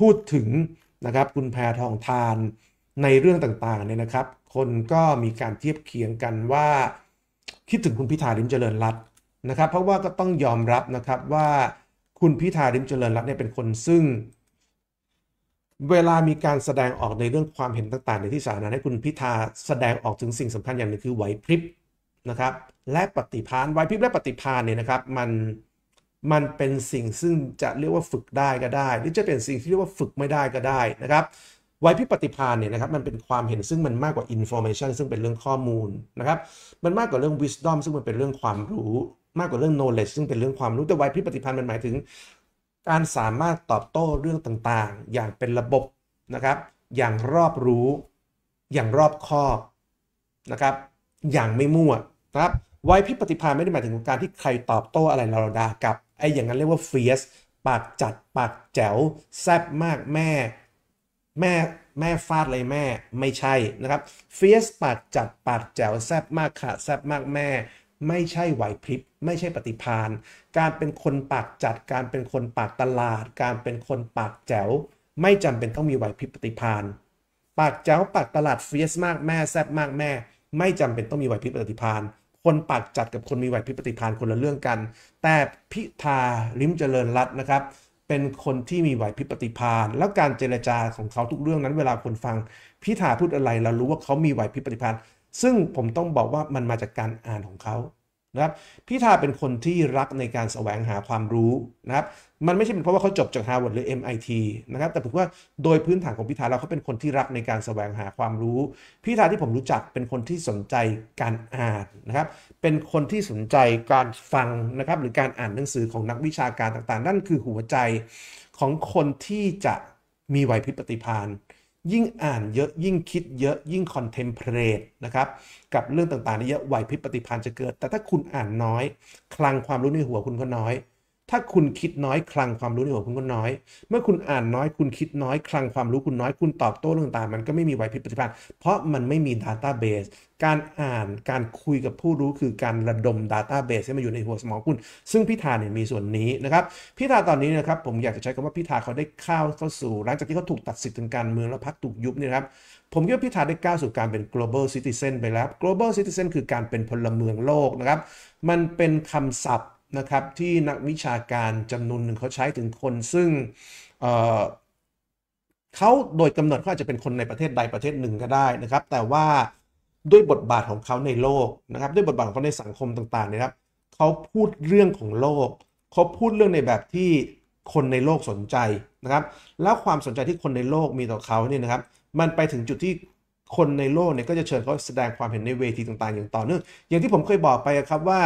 พูดถึงนะครับคุณแพทองทานในเรื่องต่างๆเนี่ยนะครับ คนก็มีการเทียบเคียงกันว่าคิดถึงคุณพิธาลิมเจริญรัตนะครับ เพราะว่าก็ต้องยอมรับนะครับว่าคุณพิธาลิมเจริญรัตเนี่ยเป็นคนซึ่ง เวลามีการแสดงออกในเรื่องความเห็นต่าง ๆ ในที่สาธารณะให้คุณพิธาแสดงออกถึงสิ่งสำคัญอย่างหนึ่งคือไหวพริบนะครับ และปฏิพานไหวพริบและปฏิพานเนี่ยนะครับ มันมันเป็นสิ่งซึ่งจะเรียกว่าฝึกได้ก็ได้ หรือจะเป็นสิ่งที่เรียกว่าฝึกไม่ได้ก็ได้นะครับ ไว้พิปฏิพานเนี่ยนะครับ มันเป็นความเห็นซึ่งมันมากกว่าอินโฟเมชันซึ่งเป็นเรื่องข้อมูลนะครับ มันมากกว่าเรื่องวิสตอมซึ่งมันเป็นเรื่องความรู้ มากกว่าเรื่องโนเลจซึ่งเป็นเรื่องความรู้ แต่ไว้พิปฏิพานมันหมายถึง การสามารถตอบโต้เรื่องต่างๆ อย่างเป็นระบบนะครับ อย่างรอบรู้ อย่างรอบคอบนะครับ อย่างไม่มั่วนะครับไว้พิปฏิพานไม่ได้หมายถึงการที่ใครตอบโต้อะไรเราด่ากับไอ้อย่างนั้น เรียกว่าเฟียสปากจัดปากแจ๋ว แซบมากแม่ แม่แม่ฟาดเลยแม่ไม่ใช่นะครับเฟียสปากจัดปากแจ๋วแซบมากค่ะแซบมากแม่ ไม่ใช่ไหวพริบ ไม่ใช่ปฏิพานการเป็นคนปากจัดการเป็นคนปากตลาด การเป็นคนปากแจ๋วไม่จำเป็นต้องมีไหวพริบปฏิพานปากแจ๋วปากตลาดเฟียสมากแม่แซบมากแม่ ไม่จำเป็นต้องมีไหวพริบปฏิพานคนปากจัดกับคนมีไหวพริบปฏิภาณคนละเรื่องกัน แต่พิธาลิมเจริญรัตน์นะครับ เป็นคนที่มีไหวพริบปฏิภาณแล้วการเจรจาของเขาทุกเรื่องนั้นเวลาคนฟัง พิธาพูดอะไรเรารู้ว่าเขามีไหวพริบปฏิภาณซึ่งผมต้องบอกว่ามันมาจากการอ่านของเขานะครับพี่ทาเป็นคนที่รักในการแสวงหาความรู้นะครับ มันไม่ใช่เป็นเพราะว่าเขาจบจากฮาร์วาร์ดหรือ MIT นะครับแต่ผมว่าโดยพื้นฐานของพิธาเราเขาเป็นคนที่รักในการแสวงหาความรู้ พิธาที่ผมรู้จักเป็นคนที่สนใจการอ่านนะครับเป็นคนที่สนใจการฟังนะครับหรือการอ่านหนังสือของนักวิชาการต่างๆ นั่นคือหัวใจของคนที่จะมีไหวพริบปฏิภาณยิ่งอ่านเยอะยิ่งคิดเยอะยิ่งคอนเทมเพลตนะครับ กับเรื่องต่างๆนี่เยอะไหวพริบปฏิภานจะเกิด แต่ถ้าคุณอ่านน้อย คลังความรู้ในหัวคุณก็น้อยถ้าคุณคิดน้อยคลังความรู้ในหัวคุณก็น้อย เมื่อคุณอ่านน้อยคุณคิดน้อยคลังความรู้คุณน้อยคุณตอบโต้เรื่องต่างมันก็ไม่มีไหวพริบปฏิภาณเพราะมันไม่มี Database การอ่านการคุยกับผู้รู้คือการระดม Database ให้มาอยู่ในหัวสมองคุณ ซึ่งพิธาเนี่ยมีส่วนนี้นะครับ พิธาตอนนี้นะครับ ผมอยากจะใช้คำว่าพิธาเขาได้เข้าเข้าสู่หลังจากที่เขาถูกตัดสิทธิ์ทางการเมืองและพักถูกยุบเนี่ยครับ ผมคิดว่าพิธาได้ก้าวสู่การเป็น global citizen ไปแล้ว global citizen คือการเป็นพลเมืองโลกนะครับ มันเป็นคำศัพท์นะครับที่นักวิชาการจำนวนหนึ่งเขาใช้ถึงคนซึ่งเเขาโดยกำหนดเขาอาจจะเป็นคนในประเทศใดประเทศหนึ่งก็ได้นะครับ แต่ว่าด้วยบทบาทของเขาในโลกนะครับด้วยบทบาทของเขาในสังคมต่างๆนะครับเขาพูดเรื่องของโลกเขาพูดเรื่องในแบบที่คนในโลกสนใจนะครับแล้วความสนใจที่คนในโลกมีต่อเขาเนี่ยนะครับมันไปถึงจุดที่คนในโลกเนี่ยก็จะเชิญเขาแสดงความเห็นในเวทีต่างๆ อย่างต่อเนื่องอย่างที่ผมเคยบอกไปครับว่า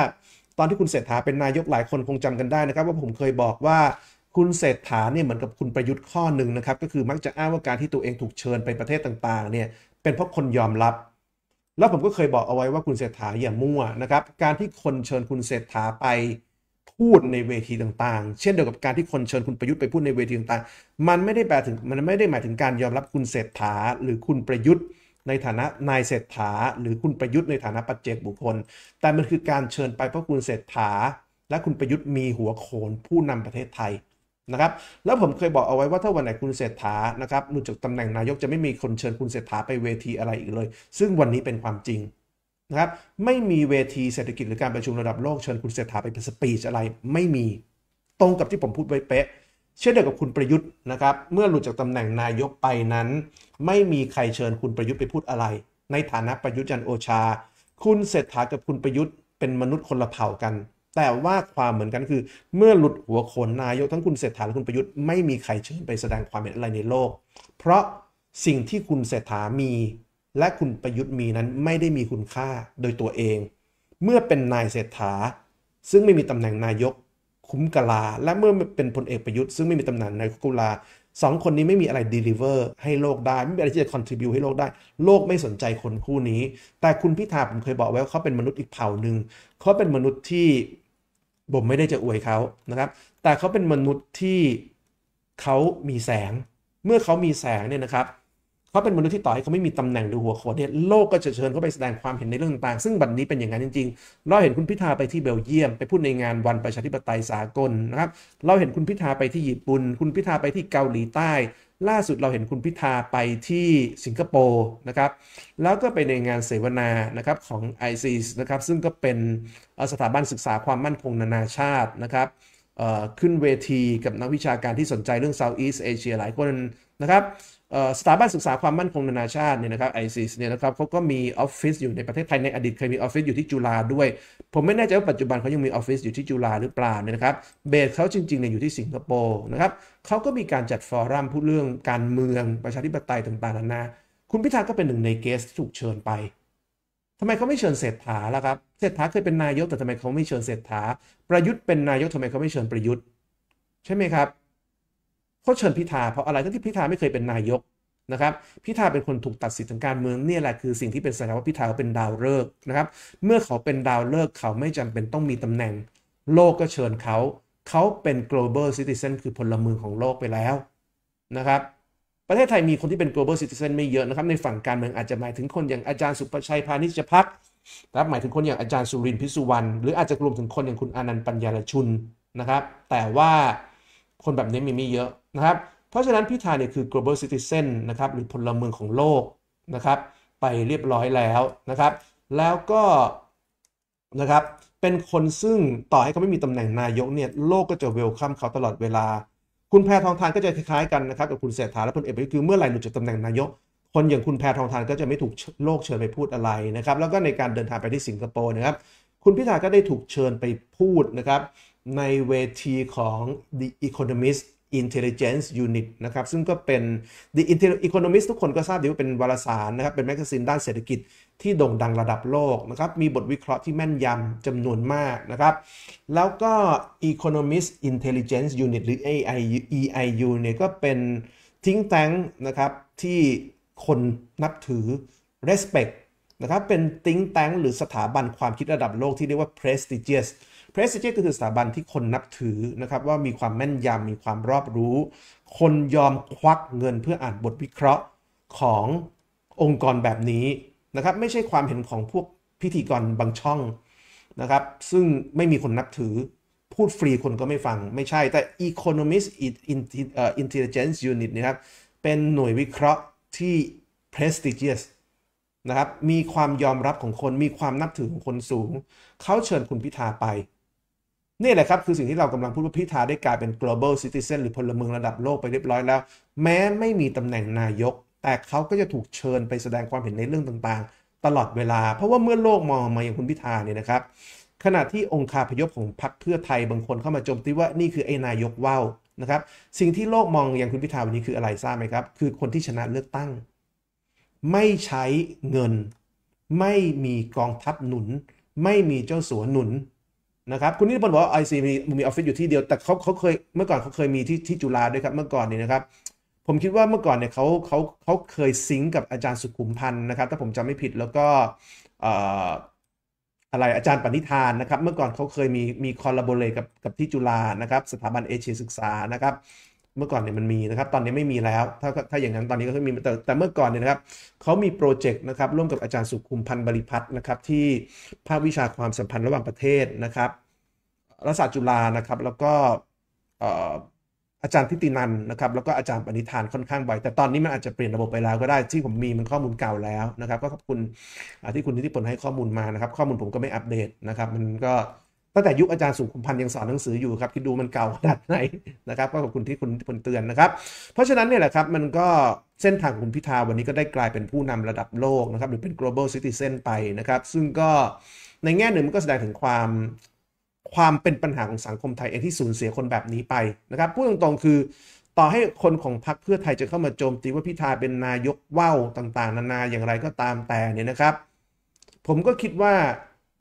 ตอนที่คุณเศรษฐาเป็นนายกหลายคนคงจำกันได้นะครับว่าผมเคยบอกว่าคุณเศรษฐาเนี่ยเหมือนกับคุณประยุทธ์ข้อหนึ่งนะครับก็คือมักจะอ้างว่าการที่ตัวเองถูกเชิญไปประเทศต่างๆเนี่ยเป็นเพราะคนยอมรับ แล้วผมก็เคยบอกเอาไว้ว่าคุณเศรษฐาอย่ามั่วนะครับการที่คนเชิญคุณเศรษฐาไปพูดในเวทีต่างๆ เช่นเดียวกับการที่คนเชิญคุณประยุทธ์ไปพูดในเวทีต่างๆมันไม่ได้แปลถึงมันไม่ได้หมายถึงการยอมรับคุณเศรษฐาหรือคุณประยุทธ์ในฐานะนายเศรษฐา หรือคุณประยุทธ์ในฐานะปัจเจกบุคคล แต่มันคือการเชิญไปเพราะคุณเศรษฐา และคุณประยุทธ์มีหัวโขนผู้นำประเทศไทยนะครับแล้วผมเคยบอกเอาไว้ว่าถ้าวันไหนคุณเศรษฐานะครับหลุดจากตำแหน่งนายกจะไม่มีคนเชิญคุณเศรษฐาไปเวทีอะไรอีกเลย ซึ่งวันนี้เป็นความจริงนะครับไม่มีเวทีเศรษฐกิจหรือการประชุมระดับโลกเชิญคุณเศรษฐาไปเป็นสปีชอะไร ไม่มีตรงกับที่ผมพูดไว้เป๊ะเช่นเดียวกับคุณประยุทธ์นะครับเมื่อหลุดจากตำแหน่งนายกไปนั้น ไม่มีใครเชิญคุณประยุทธ์ไปพูดอะไร ในฐานะประยุทธ์จันโอชา คุณเศรษฐากับคุณประยุทธ์ เป็นมนุษย์คนละเผ่ากัน แต่ว่าความเหมือนกันคือ เมื่อหลุดหัวโขนนายกทั้งคุณเศรษฐาและคุณประยุทธ์ไม่มีใครเชิญไปแสดงความเห็นอะไรในโลก เพราะสิ่งที่คุณเศรษฐามีและคุณประยุทธ์มีนั้นไม่ได้มีคุณค่าโดยตัวเอง เมื่อเป็นนายเศรษฐา ซึ่งไม่มีตำแหน่งนายกคุ้มกลา และเมื่อเป็นพลเอกประยุทธ์ซึ่งไม่มีตำแหน่งในคุกกุลาสองคนนี้ไม่มีอะไรดลิเวอร์ให้โลกได้ไม่มีอะไรที่จะคอนทริบิวให้โลกได้ โลกไม่สนใจคนคู่นี้ แต่คุณพิธาผมเคยบอกไว้ว่าเขาเป็นมนุษย์อีกเผ่าหนึ่งเขาเป็นมนุษย์ที่ผมไม่ได้จะอวยเขานะครับ แต่เขาเป็นมนุษย์ที่เขามีแสง เมื่อเขามีแสงเนี่ยนะครับเขาเป็นมนุษย์ที่ต่อให้เขาไม่มีตำแหน่งหรือหัวโขนเนี่ยโลกก็จะเชิญเขาไปแสดงความเห็นในเรื่องต่างๆ ซึ่งบัดนี้เป็นอย่างนั้นจริงๆ เราเห็นคุณพิธาไปที่เบลเยียมไปพูดในงานวันประชาธิปไตยสากลนะครับ เราเห็นคุณพิธาไปที่ญี่ปุ่นคุณพิธาไปที่เกาหลีใต้ ล่าสุดเราเห็นคุณพิธาไปที่สิงคโปร์นะครับแล้วก็ไปในงานเสวนานะครับของ i ีนะครับซึ่งก็เป็นสถาบันศึกษาความมั่นคงนานาชาตินะครับขึ้นเวทีกับนักวิชาการที่สนใจเรื่องซาท์อีสเอเชียหลายคนนะครับสถาบันศึกษาความมั่นคงนานาชาติเนี่ยนะครับไอซีเนี่ยนะครับเขาก็มีออฟฟิศอยู่ในประเทศไทยในอดีตเคยมีออฟฟิศอยู่ที่จุฬาด้วย ผมไม่แน่ใจว่าปัจจุบันเขายังมีออฟฟิศอยู่ที่จุฬาหรือเปล่าเนี่ยนะครับเบสเขาจริงๆเนี่ยอยู่ที่สิงคโปร์นะครับเขาก็มีการจัดฟอรัมพูดเรื่องการเมือง ประชาธิปไตยต่างๆ นานาคุณพิธาก็เป็นหนึ่งในเกสทถูกเชิญไปทำไมเขาไม่เชิญเศรษฐาล่ะครับเศรษฐาเคยเป็นนายกแต่ทำไมเขาไม่เชิญเศรษฐาประยุทธ์เป็นนายกทำไมเขาไม่เชิญประยุทธ์ ใช่ไหมครับขาเชิญพิธาเพราะอะไรทั้งที่พิธาไม่เคยเป็นนายกนะครับ พิธาเป็นคนถูกตัดสิทธิทางการเมืองเนี่ยแหละคือสิ่งที่เป็นสัญญาว่าพิธาเป็นดาวฤกษ์นะครับเมื่อเขาเป็นดาวฤกษ์เขาไม่จำเป็นต้องมีตำแหน่ง โลกก็เชิญเขา เขาเป็น global citizen คือพลเมืองของโลกไปแล้วนะครับประเทศไทยมีคนที่เป็น global citizen ไม่เยอะนะครับในฝั่งการเมืองอาจจะหมายถึงคนอย่างอาจารย์สุประชัยพาณิชพักนะครับหมายถึงคนอย่างอาจารย์สุรินทร์พิสุวรรณหรืออาจจะรวมถึงคนอย่างคุณอนันต์ปัญญาลชุนนะครับ แต่ว่าคนแบบนี้มีไม่เยอะนะครับ เพราะฉะนั้นพิธาเนี่ยคือ global citizen นะครับหรือพลเมืองของโลกนะครับไปเรียบร้อยแล้วนะครับ แล้วก็นะครับเป็นคนซึ่งต่อให้เขาไม่มีตำแหน่งนายกเนี่ยโลกก็จะเวลคัมเขาตลอดเวลา คุณแพทองทานก็จะคล้าย ๆ กันนะครับกับคุณเศรษฐาและพลเอกประยุทธ์คือเมื่อไหร่หนุนจากตำแหน่งนายก คนอย่างคุณแพทองทานก็จะไม่ถูกโลกเชิญไปพูดอะไรนะครับแล้วก็ในการเดินทางไปที่สิงคโปร์นะครับคุณพิธาก็ได้ถูกเชิญไปพูดนะครับในเวทีของ The Economist Intelligence Unit นะครับซึ่งก็เป็น The Economist ทุกคนก็ทราบดีว่าเป็นวารสารนะครับเป็นแมกกาซีนด้านเศรษฐกิจที่โด่งดังระดับโลกนะครับมีบทวิเคราะห์ที่แม่นยำจำนวนมากนะครับแล้วก็ Economist Intelligence Unit หรือ AIU EIU เนี่ยก็เป็นทิ้งแตงนะครับที่คนนับถือ respect นะครับเป็นทิ้งแตงหรือสถาบันความคิดระดับโลกที่เรียกว่า prestigious p r e เจ i ก็คือสถาบันที่คนนับถือนะครับ ว่ามีความแม่นยำมีความรอบรู้ คนยอมควักเงินเพื่ออ่านบทวิเคราะห์ขององค์กรแบบนี้นะครับไม่ใช่ความเห็นของพวกพิธีกรบางช่องนะครับซึ่งไม่มีคนนับถือ พูดฟรีคนก็ไม่ฟัง ไม่ใช่แต่ Economist Intelligence Unit นะครับ เป็นหน่วยวิเคราะห์ที่ prestigious นะครับมีความยอมรับของคนมีความนับถือของคนสูงเขาเชิญคุณพิธาไปนี่แหละครับ คือสิ่งที่เรากำลังพูดว่าพิธาได้กลายเป็น global citizen หรือพลเมืองระดับโลกไปเรียบร้อยแล้ว แม้ไม่มีตำแหน่งนายก แต่เขาก็จะถูกเชิญไปแสดงความเห็นในเรื่องต่างๆ ตลอดเวลา เพราะว่าเมื่อโลกมองมาอย่างคุณพิธาเนี่ยนะครับขณะที่องค์คาพยพของพรรคเพื่อไทยบางคนเข้ามาโจมตีว่านี่คือไอ้นายกว่าวนะครับสิ่งที่โลกมองอย่างคุณพิธาวันนี้คืออะไรทราบไหมครับคือคนที่ชนะเลือกตั้ง ไม่ใช้เงินไม่มีกองทัพหนุน ไม่มีเจ้าสัวหนุนนะครับคุณนิพนธ์บอกว่าไอซีมีมีออฟฟิศอยู่ที่เดียว แต่เขาเขาเคยเมื่อก่อนเขาเคยมีที่ที่จุฬาด้วยครับเมื่อก่อนนี่นะครับ ผมคิดว่าเมื่อก่อนเนี่ยเขาเขาเขาเคยซิงกับอาจารย์สุขุมพันธ์นะครับ ถ้าผมจำไม่ผิดแล้วก็อะไรอาจารย์ปณิธานนะครับ เมื่อก่อนเขาเคยมีมีคอลลาโบเรกับกับที่จุฬานะครับสถาบันเอเชียศึกษานะครับเมื่อก่อนเนี่ยมันมีนะครับ ตอนนี้ไม่มีแล้ว ถ้าถ้าอย่างนั้นตอนนี้ก็ไม่มีแต่แต่เมื่อก่อนเนี่ยนะครับเขามีโปรเจกต์นะครับร่วมกับอาจารย์สุขุมพันธ์บริพัฒน์นะครับ ที่ภาควิชาความสัมพันธ์ระหว่างประเทศนะครับ รัศดรจุฬานะครับ แล้วก็อาจารย์ทิตินันนะครับแล้วก็อาจารย์ปณิธานค่อนข้างบวแต่ตอนนี้มันอาจจะเปลี่ยนระบบไปแล้วก็ได้ที่ผมมีมันข้อมูลเก่าแล้วนะครับ ก็ขอบคุณที่คุณนิติพลให้ข้อมูลมานะครับข้อมูลผมก็ไม่อัปเดตนะครับ มันก็ตั้งแต่ยุคอาจารย์สุขุมพันธ์ยังสอนหนังสืออยู่ครับคิดดูมันเก่าขนาดไหนนะครับ ก็ขอบคุณที่คุณคนเตือนนะครับ เพราะฉะนั้นเนี่ยแหละครับ มันก็เส้นทางของคุณพิธา วันนี้ก็ได้กลายเป็นผู้นำระดับโลกนะครับ หรือเป็น global citizen ไปนะครับ ซึ่งก็ในแง่หนึ่งมันก็แสดงถึงความความเป็นปัญหาของสังคมไทยเองที่สูญเสียคนแบบนี้ไปนะครับพูดตรงๆคือ ต่อให้คนของพรรคเพื่อไทยจะเข้ามาโจมตีว่าพิธาเป็นนายกว้าวต่างๆ นานาอย่างไรก็ตามแต่เนี่ยนะครับ ผมก็คิดว่า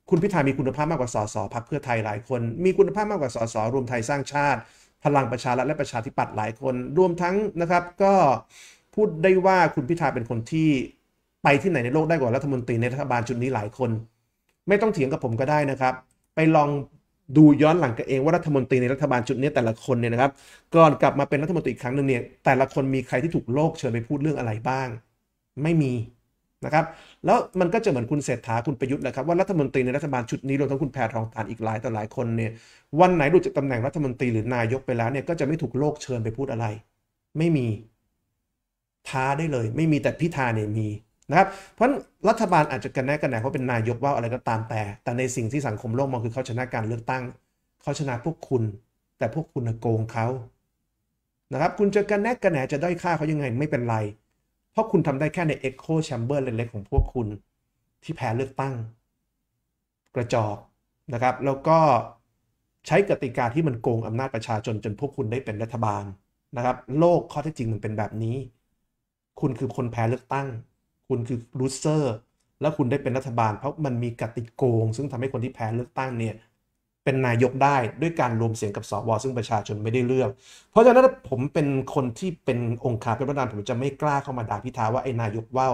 คุณพิธา มีคุณภาพมากกว่า สสพักเพื่อไทย หลายคน มีคุณภาพมากกว่า สส รวมไทยสร้างชาติ พลังประชารัฐและประชาธิปัตย์ หลายคน รวมทั้งนะครับ ก็พูดได้ว่า คุณพิธา เป็นคนที่ไปที่ไหนในโลกได้กว่ารัฐมนตรีในรัฐบาลชุดนี้หลายคน ไม่ต้องเถียงกับผมก็ได้นะครับ ไปลองดูย้อนหลังกันเองว่ารัฐมนตรีในรัฐบาลชุดนี้ แต่ละคนเนี่ยนะครับ ก่อนกลับมาเป็นรัฐมนตรีอีกครั้งหนึ่งเนี่ย แต่ละคนมีใครที่ถูกโลกเชิญไปพูดเรื่องอะไรบ้าง ไม่มีนะครับแล้วมันก็จะเหมือนคุณเศรษฐาคุณประยุทธ์แหละครับว่ารัฐมนตรีในรัฐบาลชุดนี้รวมทั้งคุณแพทองทานอีกหลายต่อหลายคนเนี่ยวันไหนหลุดจากตำแหน่งรัฐมนตรีหรือนายกไปแล้วเนี่ยก็จะไม่ถูกโลกเชิญไปพูดอะไร ไม่มีท้าได้เลย ไม่มีแต่พิธาเนี่ยมีนะครับเพราะรัฐบาลอาจจะกันแน่กันแหนเพราะเป็นนายกว่าอะไรก็ตามแต่แต่ในสิ่งที่สังคมโลกมองคือเขาชนะการเลือกตั้งเขาชนะพวกคุณแต่พวกคุณโกงเขานะครับคุณจะกันแน่กันแหนจะได้ค่าเขายังไงไม่เป็นไรเพราะคุณทำได้แค่ใน Echo Chamber เล็กๆของพวกคุณที่แพ้เลือกตั้ง กระจอกนะครับแล้วก็ใช้กติกาที่มันโกงอำนาจประชาชนจนพวกคุณได้เป็นรัฐบาลนะครับโลกข้อเท็จจริงมันเป็นแบบนี้ คุณคือคนแพ้เลือกตั้ง คุณคือลูเซอร์แล้วคุณได้เป็นรัฐบาลเพราะมันมีกติโกงซึ่งทำให้คนที่แพ้เลือกตั้งเนี่ยเป็น นายกได้ด้วยการรวมเสียงกับสวซึ่งประชาชนไม่ได้เลือก เพราะฉะนั้นผมเป็นคนที่เป็นองค์คาเป็นประธานผม จะไม่กล้าเข้ามาด่าพิธาว่า ไอ้ นายกว่า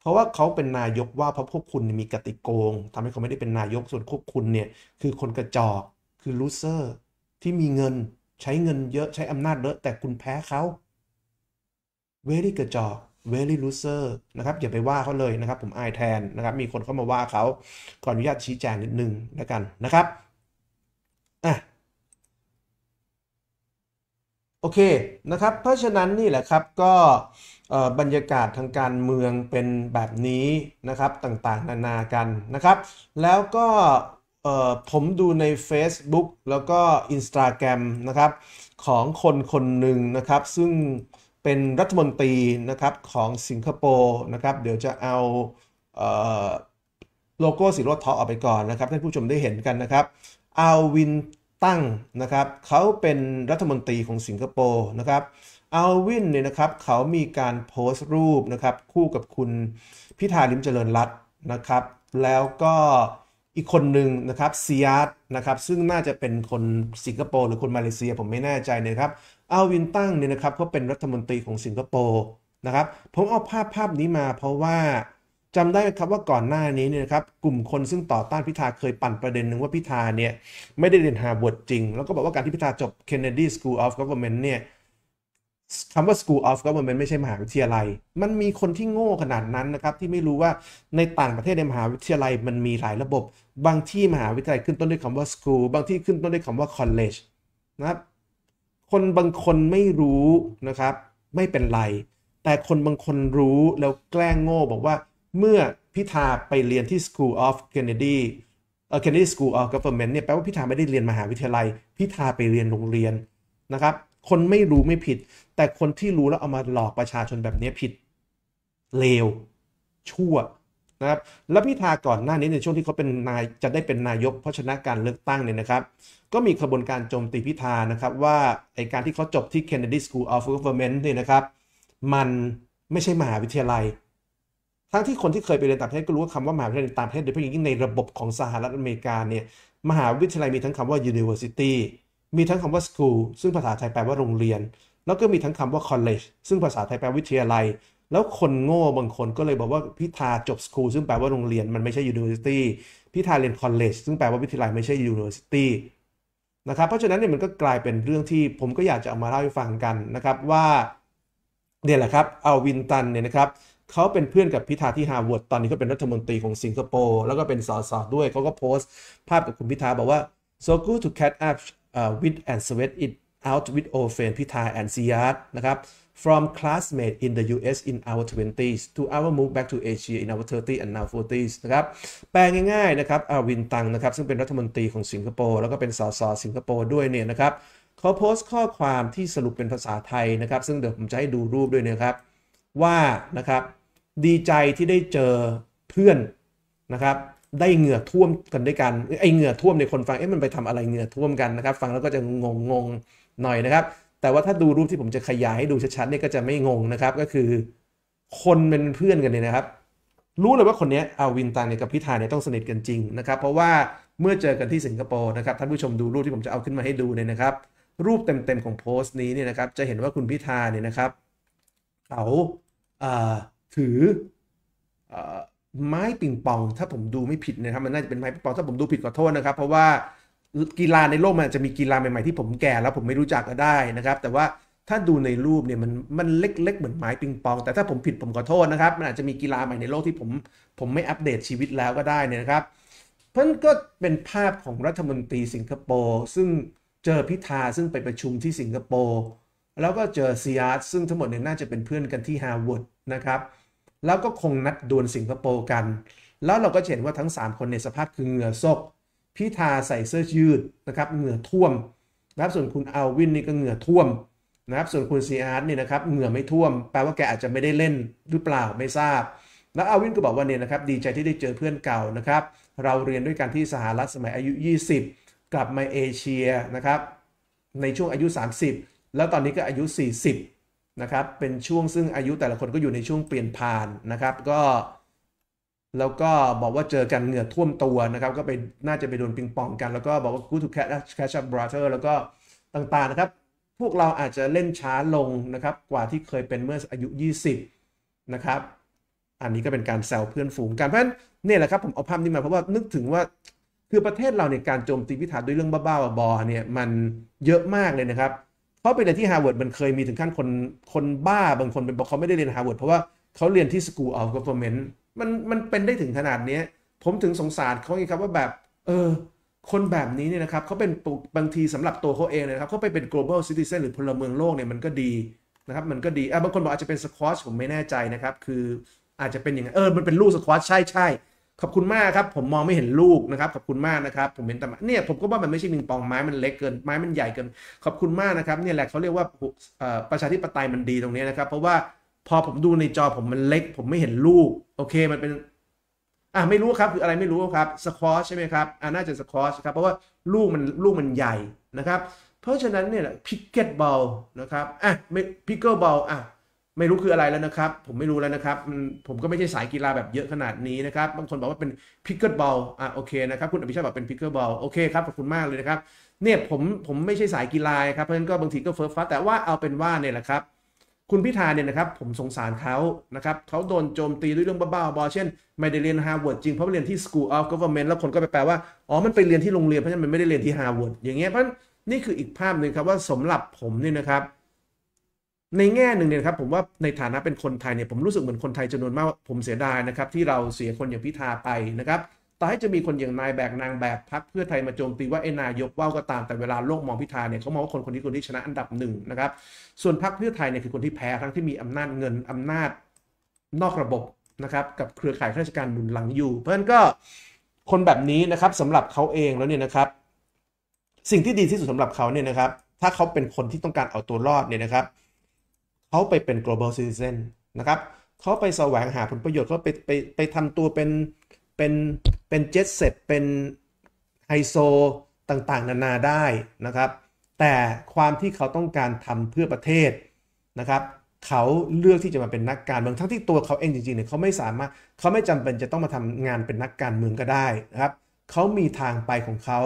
เพราะว่าเขาเป็นนายกว่าเพราะพวกคุณมีกติโกง ทำให้เขาไม่ได้เป็นนายกส่วนพวกคุณเนี่ย คือคนกระจอกคือลูเซอร์ ที่มีเงินใช้เงินเยอะใช้อำนาจเยอะ แต่คุณแพ้เขาเวรี่กระจอก very loser นะครับอย่าไปว่าเขาเลยนะครับผมอายแทนนะครับ มีคนเข้ามาว่าเขาขออนุญาตชี้แจงนิดนึงแล้วกันนะครับอ่ะโอเคนะครับ เพราะฉะนั้นนี่แหละครับ ก็บรรยากาศทางการเมืองเป็นแบบนี้นะครับ ต่าง ๆ นานากันนะครับ แล้วก็ผมดูใน Facebook แล้วก็ Instagram นะครับของคนคนหนึ่งนะครับซึ่งเป็นรัฐมนตรีนะครับของสิงคโปร์นะครับ เดี๋ยวจะเอาโลโก้สีรถทอออกไปก่อนนะครับท่านผู้ชมได้เห็นกันนะครับอาวินตั้งนะครับเขาเป็นรัฐมนตรีของสิงคโปร์นะครับอาวินเนี่ยนะครับเขามีการโพสต์รูปนะครับ คู่กับคุณพิธาลิมเจริญรัตน์นะครับ แล้วก็ีกคนหนึ่งนะครับซียาร์นะครับซึ่งน่าจะเป็นคนสิงคโปร์ หรือคนมาเลเซียผมไม่แน่ใจนะครับอาวินตั้งเนี่ยนะครับเขาเป็นรัฐมนตรีของสิงคโปร์นะครับผมเอาภาพภาพนี้มาเพราะว่า จำได้ครับว่าก่อนหน้านี้เนี่ยนะครับกลุ่มคนซึ่งต่อต้านพิธาเคยปั่นประเด็นหนึ่งว่าพิธาเนี่ยไม่ได้เรียนฮาร์วาร์ดจริง แล้วก็บอกว่าการที่พิธาจบ Kennedy School of Government เนี่ยคำว่า School of Government ไม่ใช่มหาวิทยาลัย มันมีคนที่โง่ขนาดนั้นนะครับที่ไม่รู้ว่าในต่างประเทศในมหาวิทยาลัยมันมีหลายระบบ บางที่มหาวิทยาลัยขึ้นต้นด้วยคำว่า School บางที่ขึ้นต้นด้วยคำว่า College นะครับคนบางคนไม่รู้นะครับไม่เป็นไร แต่คนบางคนรู้แล้วแกล้งโง่บอกว่าเมื่อพิธาไปเรียนที่ School of Kennedy เออ Kennedy School of Government เนี่ยแปลว่าพิธาไม่ได้เรียนมหาวิทยาลัย พิธาไปเรียนโรงเรียนนะครับ คนไม่รู้ไม่ผิดแต่คนที่รู้แล้วเอามาหลอกประชาชนแบบนี้ผิดเลวชั่วนะครับแล้วพิธาก่อนหน้านี้ในช่วงที่เขาเป็นนายจะได้เป็นนายกเพราะชนะการเลือกตั้งเนี่ยนะครับ ก็มีขบวนการโจมตีพิธานะครับว่าไอการที่เขาจบที่ Kennedy School of Government เนี่ยนะครับ มันไม่ใช่มหาวิทยาลัย ทั้งที่คนที่เคยไปเรียนต่างประเทศก็รู้ว่าคำว่า มหาวิทยาลัยต่างประเทศโดยเฉพาะอย่างยิ่งในระบบของสหรัฐอเมริกาเนี่ยมหาวิทยาลัยมีทั้งคำว่า university มีทั้งคำว่า school ซึ่งภาษาไทยแปลว่าโรงเรียนแล้วก็มีทั้งคำว่า college ซึ่งภาษาไทยแปลวิทยาลัย แล้วคนโง่บางคนก็เลยบอกว่าพิธาจบสคูลซึ่งแปลว่าโรงเรียนมันไม่ใช่ university พิธาเรียน college ซึ่งแปลว่าวิทยาลัยไม่ใช่ university นะครับ เพราะฉะนั้นเนี่ยมันก็กลายเป็นเรื่องที่ผมก็อยากจะเอามาเล่าให้ฟังกันนะครับว่า เนี่ยแหละครับเอาวินตันเนี่ยนะครับ เขาเป็นเพื่อนกับพิธาที่ฮาร์วาร์ดตอนนี้ก็เป็นรัฐมนตรีของสิงคโปร์แล้วก็เป็นสสด้วยเขาก็โพสต์ ภาพกับคุณพิธาบอกว่า so good to catch up uh, with and sweat it out with old friend พิธา and Siad นะครับ from classmate in the US in our 20s to our move back to Asia in our 30 and now 40s นะครับแปลง่ายๆนะครับอาวินตังนะครับ ซึ่งเป็นรัฐมนตรีของสิงคโปร์ แล้วก็เป็นสสสิงคโปร์ด้วยเนี่ยนะครับเขาโพสต์ข้อความที่สรุปเป็นภาษาไทยนะครับ ซึ่งเดี๋ยวผมจะให้ดูรูปด้วยนะครับว่านะครับ ดีใจที่ได้เจอเพื่อนนะครับ ได้เหงื่อท่วมกันด้วยกัน ไอเหงื่อท่วมในคนฟัง เอ๊ะ มันไปทำอะไรเหงื่อท่วมกันนะครับ ฟังแล้วก็จะงงงหน่อยนะครับ แต่ว่าถ้าดูรูปที่ผมจะขยายให้ดูชัดๆเนี่ยก็จะไม่งงนะครับ ก็คือคนเป็นเพื่อนกันเนี่ยนะครับ รู้เลยว่าคนนี้อาวินตัเนี่ยกับพิธาเนี่ยต้องสนิทกันจริงนะครับ เพราะว่าเมื่อเจอกันที่สิงคโปร์นะครับท่านผู้ชมดูรูปที่ผมจะเอาขึ้นมาให้ดูเนี่ยนะครับ รูปเต็มๆของโพสต์นี้เนี่ยนะครับจะเห็นว่าคุณพิธาเนี่ยนะครับเขาถือไม้ปิงปองถ้าผมดูไม่ผิดนะครับมันน่าจะเป็นไม้ปิงปองถ้าผมดูผิดขอโทษนะครับ เพราะว่ากีฬาในโลกมันจะมีกีฬาใหม่ๆที่ผมแก่แล้วผมไม่รู้จักก็ได้นะครับแต่ว่าถ้าดูในรูปเนี่ยมันมันเล็กๆเหมือนไม้ปิงปองแต่ถ้าผมผิดผมขอโทษนะครับมันอาจจะมีกีฬาใหม่ในโลกที่ผมผมไม่อัปเดตชีวิตแล้วก็ได้เนี่ยนะครับ เพราะก็เป็นภาพของรัฐมนตรีสิงคโปร์ซึ่งเจอพิธาซึ่งไปประชุมที่สิงคโปร์แล้วก็เจอซีอาร์ซึ่งทั้งหมดเนี่ยน่าจะเป็นเพื่อนกันที่ฮาร์วาร์ดนะครับแล้วก็คงนัดดวลสิงคโปร์กัน แล้วเราก็เห็นว่าทั้ง3คนในสภาพคือเหงื่อซกพิธาใส่เสื้อยืดนะครับเหงื่อท่วมนะครับ ส่วนคุณเอาวินนี่ก็เหงื่อท่วมนะครับส่วนคุณซีอาร์ตนี่นะครับเหงื่อไม่ท่วมแปลว่าแกอาจจะไม่ได้เล่นหรือเปล่าไม่ทราบ แล้วอาวินก็บอกว่าเนี่ยนะครับดีใจที่ได้เจอเพื่อนเก่านะครับเราเรียนด้วยกันที่สหรัฐสมัยอายุ 20กลับมาเอเชียนะครับในช่วงอายุ 30 แล้วตอนนี้ก็อายุ 40นะครับเป็นช่วงซึ่งอายุแต่ละคนก็อยู่ในช่วงเปลี่ยนผ่านนะครับ ก็แล้วก็บอกว่าเจอกันเหงื่อท่วมตัวนะครับ ก็ไปน่าจะไปโดนปิงปองกันแล้วก็บอกว่ากู้ถูกแคชแคชบราเธอร์แล้วก็ต่างๆนะครับ พวกเราอาจจะเล่นช้าลงนะครับ กว่าที่เคยเป็นเมื่ออายุ 20 นะครับ อันนี้ก็เป็นการแซวเพื่อนฝูงกันเพราะฉะนั้นนี่แหละครับผมเอาภาพนี้มา เพราะว่านึกถึงว่าคือประเทศเราเนี่ย การโจมตีพิธาด้วยเรื่องบ้าๆบอเนี่ยมันเยอะมากเลยนะครับ เพราะเป็นในที่ฮาร์วาร์ดมันเคยมีถึงขั้นคนคนบ้าบางคนเป็นบอกเขาไม่ได้เรียนฮาร์วาร์ดเพราะว่าเขาเรียนที่ School of Government มันมันเป็นได้ถึงขนาดนี้ผมถึงสงสารเขาไงครับว่าแบบเออคนแบบนี้เนี่ยนะครับเขาเป็นบางทีสำหรับตัวเขาเองนะครับเขาไปเป็น global citizen หรือพลเมืองโลกเนี่ยมันก็ดีนะครับมันก็ดีอ่ะบางคนบอกอาจจะเป็นสควอชผมไม่แน่ใจนะครับคืออาจจะเป็นอย่างเออมันเป็นลูกสควอชใช่ใช่ขอบคุณมากครับผมมองไม่เห็นลูกนะครับ ขอบคุณมากนะครับผมเห็นแต่เนี่ยผมก็ว่ามันไม่ใช่มิงปองไม้มันเล็กเกินไม้มันใหญ่เกินขอบคุณมากนะครับเนี่ยแหละเขาเรียกว่าประชาธิปไตยมันดีตรงนี้นะครับเพราะว่าพอผมดูในจอผมมันเล็ก ผมไม่เห็นรูปโอเคมันเป็น อ่ะไม่รู้ครับคืออะไรไม่รู้ครับสควอชใช่ไหมครับอ่าน่าจะสควอชครับเพราะว่าลูกมันลูกมันใหญ่นะครับ เพราะฉะนั้นเนี่ยพิกเก็ตบอลนะครับอ่ะไม่พิกเกิลบอลอ่ะไม่รู้คืออะไรแล้วนะครับ ผมไม่รู้แล้วนะครับผมก็ไม่ใช่สายกีฬาแบบเยอะขนาดนี้นะครับ บางคนบอกว่าเป็นพิกเกิลบอลอ่ะโอเคนะครับ คุณอภิชาติบอกเป็นพิกเกิลบอลโอเคครับขอบคุณมากเลยนะครับ เนี่ยผมผมไม่ใช่สายกีฬาครับเพราะฉะนั้นก็บางทีก็เฟิร์ฟฟ้าแต่ว่าเอาเป็นว่าเนี่ยแหละครับคุณพิธาเนี่ยนะครับผมสงสารเขานะครับเขาโดนโจมตีด้วยเรื่องบ้าๆบอเช่น ไม่ได้เรียนฮาร์วาร์ดจริงเพราะเรียนที่ School of Government แล้วคนก็ไปแปลว่า อ๋อ มันไปเรียนที่โรงเรียน เพราะฉะนั้นมันไม่ได้เรียนที่ฮาร์วาร์ดอย่างเงี้ยเพราะนี่คืออีกภาพหนึ่งครับว่าสมหรับผมเนี่ยนะครับ ในแง่หนึ่งเนี่ยครับ ผมว่าในฐานะเป็นคนไทยเนี่ยผมรู้สึกเหมือนคนไทยจำนวนมากผมเสียดายนะครับที่เราเสียคนอย่างพิธาไปนะครับต่อให้จะมีคนอย่างนายแบกนางแบกพักเพื่อไทยมาโจมตีว่าไอ้นายกว่าวก็ตามแต่เวลาโลกมองพิธาเนี่ยเขามองว่าคนคนนี้คนที่ชนะอันดับหนึ่งนะครับส่วนพักเพื่อไทยเนี่ยคือคนที่แพ้ทั้งที่มีอำนาจเงิน อำนาจนอกระบบนะครับกับเครือข่ายข้าราชการหนุนหลังอยู่เพราะฉะนั้นก็คนแบบนี้นะครับสำหรับเขาเองแล้วเนี่ยนะครับ สิ่งที่ดีที่สุดสำหรับเขาเนี่ยนะครับถ้าเขาเป็นคนที่ต้องการเอาตัวรอดเนี่ยนะครับเขาไปเป็น global citizen นะครับเขาไปแสวงหาผลประโยชน์เขาไปไปไปทำตัวเป็นเป็นเป็นเจ็ตเซ็ตเป็นไฮโซต่างๆ นานาได้นะครับ แต่ความที่เขาต้องการทำเพื่อประเทศนะครับ เขาเลือกที่จะมาเป็นนักการเมืองทั้งที่ตัวเขาเองจริงๆเนี่ยเขาไม่สามารถเขาไม่จำเป็นจะต้องมาทำงานเป็นนักการเมืองก็ได้นะครับ เขามีทางไปของเขา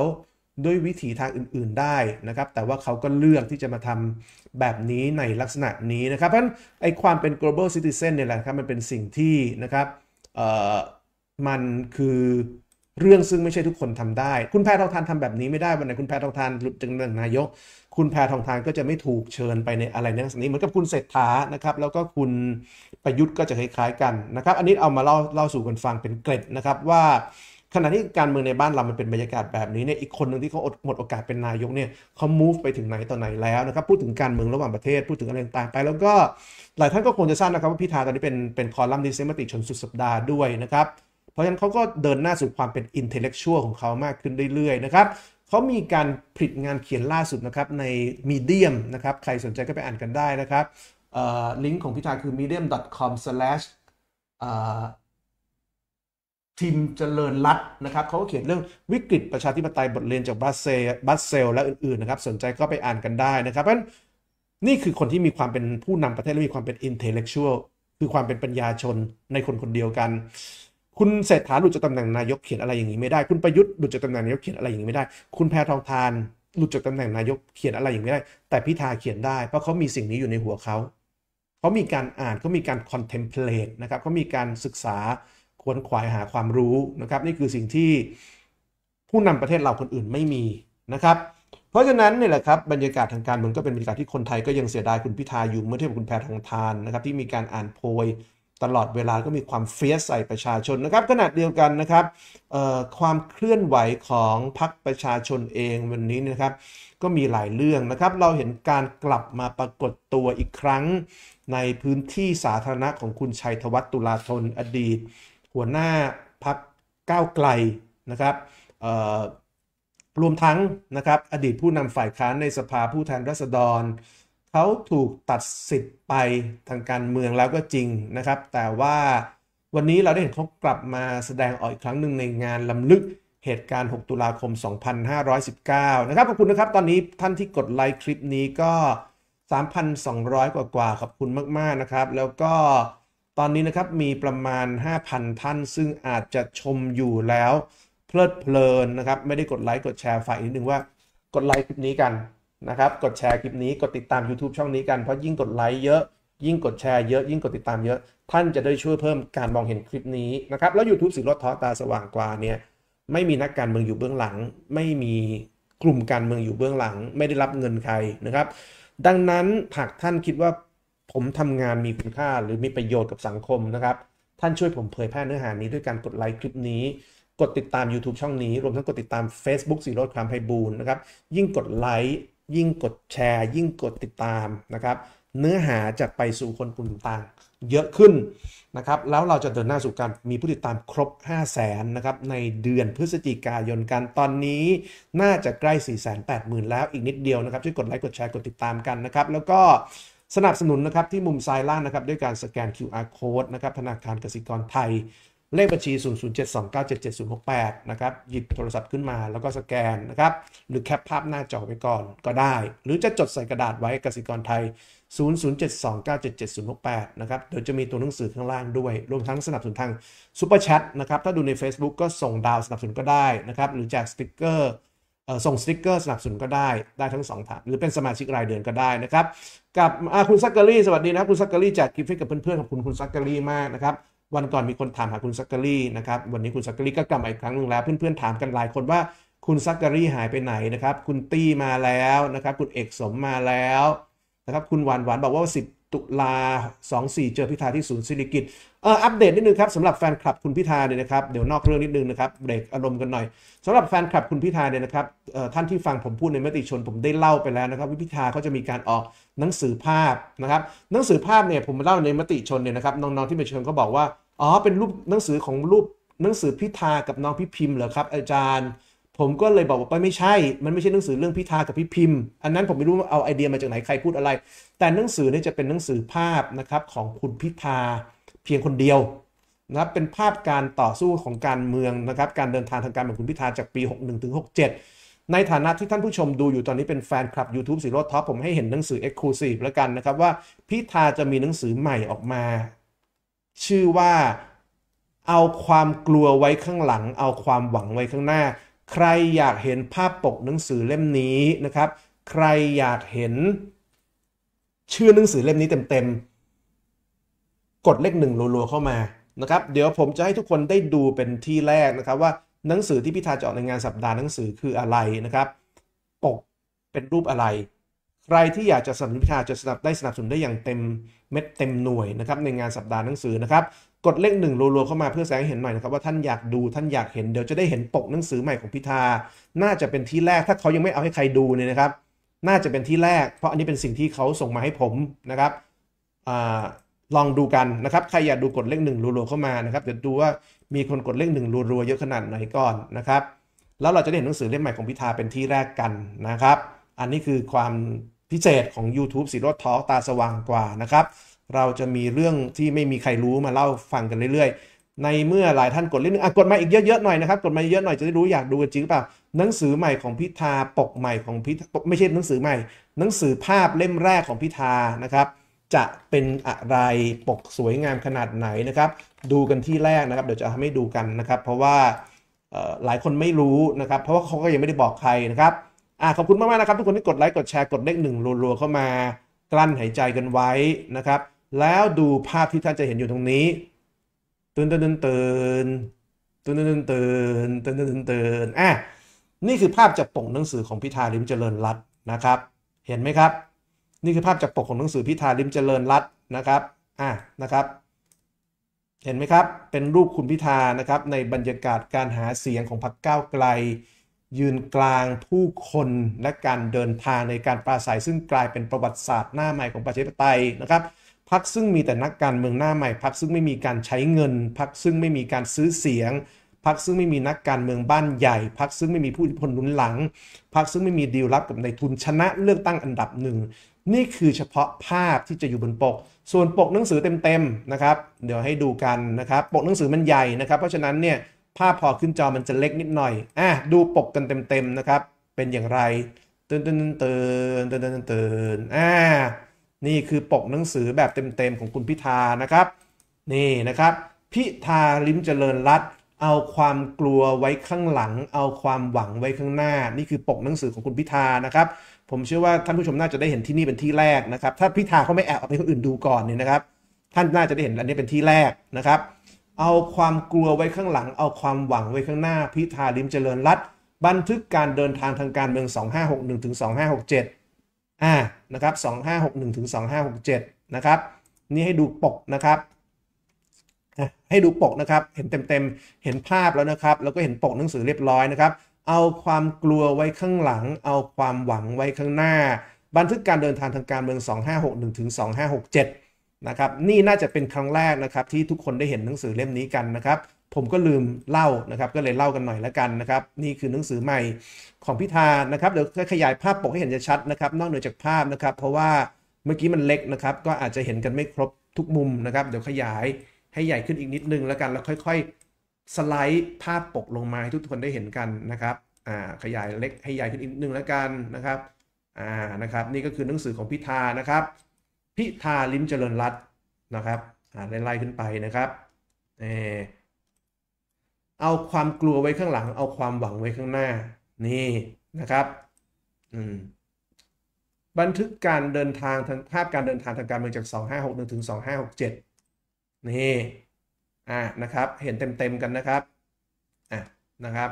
ด้วยวิถีทางอื่น ๆได้นะครับ แต่ว่าเขาก็เลือกที่จะมาทำแบบนี้ในลักษณะนี้นะครับเพราะฉะนั้นไอ้ความเป็น global citizen เนี่ยแหละครับมันเป็นสิ่งที่นะครับมันคือเรื่องซึ่งไม่ใช่ทุกคนทำได้ คุณแพทองทานทำแบบนี้ไม่ได้วันไหนคุณแพทองทานหลุดจากตำแหน่งนายก คุณแพทองทานก็จะไม่ถูกเชิญไปในอะไรในลักษณะนี้เหมือนกับคุณเศรษฐานะครับ แล้วก็คุณประยุทธ์ก็จะคล้ายๆกันนะครับ อันนี้เอามาเล่าเล่าสู่กันฟังเป็นเกร็ดนะครับ ว่าขณะที่การเมืองในบ้านเรามันเป็นบรรยากาศแบบนี้เนี่ยอีกคนหนึ่งที่เขาอดหมดโอกาสเป็นนายกเนี่ยเขา move ไปถึงไหนต่อไหนแล้วนะครับพูดถึงการเมืองระหว่างประเทศ พูดถึงอะไรต่างไป แล้วก็หลายท่านก็คงจะทราบนะครับว่าพิธาตอนนี้เป็นเป็นคอลัมนิสต์มติชนสุดสัปดาห์ด้วยนะครับเพราะฉะนั้นเขาก็เดินหน้าสู่ความเป็นอินเทลเล็กชวลของเขามากขึ้นเรื่อยๆนะครับ เขามีการผลิตงานเขียนล่าสุดนะครับในมีเดียมนะครับ ใครสนใจก็ไปอ่านกันได้นะครับลิงก์ของพิธาคือ medium.com/slash ทีมเจริญรัตนะครับเขาก็เขียนเรื่องวิกฤตประชาธิปไตยบทเรียนจากบาเซบัสเซลและอื่นๆนะครับ สนใจก็ไปอ่านกันได้นะครับเพราะนี่คือคนที่มีความเป็นผู้นำประเทศและมีความเป็นอินเทลเล็กชวล คือความเป็นปัญญาชนในคนคนเดียวกันคุณเศรษฐาหลุดจากตำแหน่งนายกเขียนอะไรอย่างนี้ไม่ได้ คุณประยุทธ์หลุดจากตำแหน่งนายกเขียนอะไรอย่างนี้ไม่ได้ คุณแพทองทานหลุดจากตำแหน่งนายกเขียนอะไรอย่างนี้ไม่ได้ แต่พิธาเขียนได้ เพราะเขามีสิ่งนี้อยู่ในหัวเขาเขามีการอ่านเขามีการคอนเทมเพลตนะครับเขามีการศึกษาควนขวายหาความรู้นะครับนี่คือสิ่งที่ผู้นำประเทศเราคนอื่นไม่มีนะครับ เพราะฉะนั้นเนี่ยแหละครับบรรยากาศทางการเมืองก็เป็นบรรยากาศที่คนไทยก็ยังเสียดายคุณพิธาอยู่เมื่อเทียบกับคุณแพทองทานนะครับที่มีการอ่านโพยตลอดเวลาก็มีความเฟียสใส่ประชาชนนะครับขณะเดียวกันนะครับ ความเคลื่อนไหวของพรรคประชาชนเองวันนี้นะครับก็มีหลายเรื่องนะครับ เราเห็นการกลับมาปรากฏตัวอีกครั้งในพื้นที่สาธารณะของคุณชัยธวัฒน์ตุลาธนอดีต หัวหน้าพรรคก้าวไกลนะครับรวมทั้งนะครับอดีตผู้นำฝ่ายค้านในสภาผู้แทนราษฎรเขาถูกตัดสิทธิ์ไปทางการเมืองแล้วก็จริงนะครับ แต่ว่าวันนี้เราได้เห็นเขากลับมาแสดงออกอีกครั้งหนึ่งในงานลำลึกเหตุการณ์ 6 ตุลาคม 2519 นะครับขอบคุณนะครับตอนนี้ท่านที่กดไลค์คลิปนี้ก็ 3,200 กว่ากว่าขอบคุณมากๆ นะครับ แล้วก็ตอนนี้นะครับมีประมาณ 5,000 ท่าน ซึ่งอาจจะชมอยู่แล้วเพลิดเพลินนะครับไม่ได้กดไลค์กดแชร์ฝ่ายนิดนึงว่ากดไลค์คลิปนี้กันนะครับ กดแชร์คลิปนี้ กดติดตาม YouTube ช่องนี้กัน เพราะยิ่งกดไลค์เยอะ ยิ่งกดแชร์เยอะ ยิ่งกดติดตามเยอะ ท่านจะได้ช่วยเพิ่มการมองเห็นคลิปนี้นะครับ แล้ว YouTube สีรถท้อตาสว่างกว่าเนี่ย ไม่มีนักการเมืองอยู่เบื้องหลัง ไม่มีกลุ่มการเมืองอยู่เบื้องหลัง ไม่ได้รับเงินใครนะครับ ดังนั้นหากท่านคิดว่าผมทำงานมีคุณค่าหรือมีประโยชน์กับสังคมนะครับ ท่านช่วยผมเผยแพร่เนื้อหานี้ด้วยการกดไลค์คลิปนี้ กดติดตาม YouTube ช่องนี้ รวมทั้งกดติดตาม Facebook สีรถความไพบูลนะครับยิ่งกดไลค์ยิ่งกดแชร์ ยิ่งกดติดตามนะครับ เนื้อหาจะไปสู่คนกลุ่มต่างเยอะขึ้นนะครับแล้วเราจะเดินหน้าสู่การมีผู้ติดตามครบ 5 0 0แสนนะครับในเดือนพฤศจิกายนกันตอนนี้ น่าจะใกล้ 4 8 0 0 0 0 แล้วอีกนิดเดียวนะครับช่วยกดไลค์กดแชร์ กดติดตามกันนะครับ แล้วก็สนับสนุนนะครับที่มุมซ้ายล่างนะครับด้วยการสแกน QR code นะครับธนาคารกสิกรไทยเลขบัญชี 0 0 7 2 9 7 7 0 6 8 นะครับ หยิบโทรศัพท์ขึ้นมาแล้วก็สแกนนะครับ หรือแคปภาพหน้าจอไว้ก่อนก็ได้ หรือจะจดใส่กระดาษไว้กสิกรไทย 0 0 7 2 9 7 7 0 6 8 นะครับ เดี๋ยวจะมีตัวหนังสือข้างล่างด้วย รวมทั้งสนับสนุนทางซุปเปอร์แชทนะครับ ถ้าดูใน Facebook ก็ส่งดาวสนับสนุนก็ได้นะครับ หรือแจกสติกเกอร์ส่งสติกเกอร์สนับสนุนก็ได้ ได้ทั้ง2ทาง หรือเป็นสมาชิกรายเดือนก็ได้นะครับ กับคุณซักกะรี่สวัสดีนะครับคุณซักกะรี่แจกคลิปให้กับเพื่อนๆขอบคุณคุณซักกอรี่มากนะครับวันก่อนมีคนถามหาคุณซักการีนะครับวันนี้คุณซักการีก็กลับมาอีกครั้งนึงแล้วเพื่อนๆถามกันหลายคนว่าคุณซักการี หายไปไหนนะครับคุณตี้มาแล้วนะครับคุณเอกสมมาแล้วนะครับคุณหวานหวานบอกว่า 10 ตุลา24เจอพิธาที่ศูนย์ศิริกิตเอออัปเดตนิดนึงครับสำหรับแฟนคลับคุณพิธาเนี่ยนะครับเดี๋ยวนอกเรื่องนิดนึงนะครับเบรกอารมณ์กันหน่อยสำหรับแฟนคลับคุณพิธาเนี่ยนะครับท่านที่ฟังผมพูดในมติชนผมได้เล่าไปแล้วนะครับวิพิธาเขาจะมีการออกหนังสือภาพนะครับหนังสือภาพเนี่ยผมเล่าในมติชนเนี่ยนะครับน้องๆที่มาชมเ็บอกว่าอ๋อ เป็นรูปหนังสือของรูปหนังสือพิธากับน้องพิพิมพ์เหรอครับ อาจารย์ ผมก็เลยบอกว่าไปไม่ใช่ มันไม่ใช่หนังสือเรื่องพิธากับพิพิมพ์อันนั้นผมไม่รู้เอาไอเดียมาจากไหนใครพูดอะไร แต่หนังสือนี่จะเป็นหนังสือภาพนะครับของคุณพิธาเพียงคนเดียวนะครับเป็นภาพการต่อสู้ของการเมืองนะครับการเดินทางทางการของคุณพิธาจากปี61ถึง67 ในฐานะที่ท่านผู้ชมดูอยู่ตอนนี้เป็นแฟนคลับ YouTube สีโรดท็อปผมให้เห็นหนังสือ Exclusive แล้วกันนะครับ ว่าพิธาจะมีหนังสือใหม่ออกมาชื่อว่าเอาความกลัวไว้ข้างหลัง เอาความหวังไว้ข้างหน้า ใครอยากเห็นภาพปกหนังสือเล่มนี้นะครับ ใครอยากเห็นชื่อหนังสือเล่มนี้เต็มๆกดเลขหนึ่งรัวๆเข้ามานะครับ เดี๋ยวผมจะให้ทุกคนได้ดูเป็นที่แรกนะครับ ว่าหนังสือที่พิธาจะออกในงานสัปดาห์หนังสือคืออะไรนะครับ ปกเป็นรูปอะไร ใครที่อยากจะสนับสนุนพิธาจะสนับได้สนับสนุนได้อย่างเต็มเม็ดเต็มหน่วยนะครับในงานสัปดาห์หนังสือนะครับ กดเลขหนึ่งรัวๆเข้ามาเพื่อแสงเห็นหน่อยนะครับ ว่าท่านอยากดูท่านอยากเห็นเดี๋ยวจะได้เห็นปกหนังสือใหม่ของพิธาน่าจะเป็นที่แรก ถ้าเขายังไม่เอาให้ใครดูเนี่ยนะครับ น่าจะเป็นที่แรก เพราะอันนี้เป็นสิ่งที่เขาส่งมาให้ผมนะครับอลองดูกันนะครับใครอยากดูกดเลขหนึ่งรัวๆเข้ามานะครับเดี๋ยวดูว่ามีคนกดเลขหนึ่งรัวๆเยอะขนาดไหนก่อนนะครับแล้วเราจะได้เห็นหนังสือเล่มใหม่ของพิธาเป็นที่แรกกันนะครับ อันนี้คือความพิเศษของ YouTube สีรถทอตาสว่างกว่านะครับ เราจะมีเรื่องที่ไม่มีใครรู้มาเล่าฟังกันเรื่อยๆ ในเมื่อหลายท่านกดเล่นอ่ะกดมาอีกเยอะๆหน่อยนะครับกดมาเยอะหน่อยจะได้รู้อยากดูกันจริงหรือเปล่า หนังสือใหม่ของพิธาปกใหม่ของพิธาไม่ใช่หนังสือใหม่ หนังสือภาพเล่มแรกของพิธานะครับ จะเป็นอะไรปกสวยงามขนาดไหนนะครับ ดูกันที่แรกนะครับเดี๋ยวจะทำให้ดูกันนะครับ เพราะว่าหลายคนไม่รู้นะครับ เพราะว่าเขาก็ยังไม่ได้บอกใครนะครับอ่ะขอบคุณมาก ๆ นะครับทุกคนที่กดไลค์กดแชร์กดเลขหนึ่งรัว ๆ เข้ามา กลั้นหายใจกันไว้นะครับ แล้วดูภาพที่ท่านจะเห็นอยู่ตรงนี้ ตื่นตื่นตื่นตื่นตื่นตื่นตื่นตื่นตื่นอ่ะนี่คือภาพจากปกหนังสือของพิธาลิมเจริญรัตน์นะครับ เห็นไหมครับ นี่คือภาพจากปกของหนังสือพิธาลิมเจริญรัตน์นะครับอ่ะนะครับ เห็นไหมครับเป็นรูปคุณพิธานะครับในบรรยากาศการหาเสียงของพรรคก้าวไกลยืนกลางผู้คน และการเดินทางในการปราศัย ซึ่งกลายเป็นประวัติศาสตร์หน้าใหม่ของประชาธิปไตยนะครับพักซึ่งมีแต่นักการเมืองหน้าใหม่ พักซึ่งไม่มีการใช้เงินพักซึ่งไม่มีการซื้อเสียงพักซึ่งไม่มีนักการเมืองบ้านใหญ่ พักซึ่งไม่มีผู้อิทธิพลหนุนหลัง พักซึ่งไม่มีดีลลับกับในทุนชนะเลือกตั้งอันดับหนึ่งนี่คือเฉพาะภาพที่จะอยู่บนปก ส่วนปกหนังสือเต็มๆนะครับเดี๋ยวให้ดูกันนะครับปกหนังสือมันใหญ่นะครับเพราะฉะนั้นเนี่ยภาพพอขึ้นจอมันจะเล็กนิดหน่อย อ่ะ ดูปกกันเต็มๆนะครับ เป็นอย่างไรเตื่นเตื่นเตื่นเตื่นเตื่นอ่า นี่คือปกหนังสือแบบเต็มๆของคุณพิธานะครับ นี่นะครับ พิธาลิมเจริญรัตเอาความกลัวไว้ข้างหลัง เอาความหวังไว้ข้างหน้า นี่คือปกหนังสือของคุณพิธานะครับ ผมเชื่อว่าท่านผู้ชมน่าจะได้เห็นที่นี่เป็นที่แรกนะครับ ถ้าพิธาเขาไม่แอบเอาไปคนอื่นดูก่อนเนี่ยนะครับ ท่านน่าจะได้เห็นอันนี้เป็นที่แรกนะครับเอาความกลัวไว้ข้างหลัง เอาความหวังไว้ข้างหน้าพิธาลิมเจริญรัตบันทึกการเดินทางทางการเมือง 2561ถึง2567อ่านะครับ2561ถึง2567นะครับนี่ให้ดูปกนะครับ ให้ดูปกนะครับเห็นเต็มๆเห็นภาพแล้วนะครับแล้วก็เห็นปกหนังสือเรียบร้อยนะครับเอาความกลัวไว้ข้างหลัง เอาความหวังไว้ข้างหน้า บันทึกการเดินทางทางการเมือง 2561ถึง2567นะครับนี่น่าจะเป็นครั้งแรกนะครับ ที่ทุกคนได้เห็นหนังสือเล่มนี้กันนะครับ ผมก็ลืมเล่านะครับ ก็เลยเล่ากันหน่อยละกันนะครับ นี่คือหนังสือใหม่ของพิธานะครับเดี๋ยวจะขยายภาพปกให้เห็นจะชัดนะครับ นอกเหนือจากภาพนะครับ เพราะว่าเมื่อกี้มันเล็กนะครับ ก็อาจจะเห็นกันไม่ครบทุกมุมนะครับเดี๋ยวขยายให้ใหญ่ขึ้นอีกนิดนึงแล้วกันแล้วค่อย ๆ สไลด์ภาพปกลงมาให้ทุกคนได้เห็นกันนะครับอ่าขยายเล็กให้ใหญ่ขึ้นอีกนิดนึงแล้วกันนะครับอ่านะครับ นี่ก็คือหนังสือของพิธานะครับพิธาลิมเจริญรัตนะครับไล่ขึ้นไปนะครับเอเอาความกลัวไว้ข้างหลัง เอาความหวังไว้ข้างหน้านี่นะครับบันทึกการเดินทางทาง ภาพการเดินทางทางการเมืองจาก 2561 ถึง 2567 นี่อ่านะครับ เห็นเต็มๆกันนะครับอ่ะนะครับ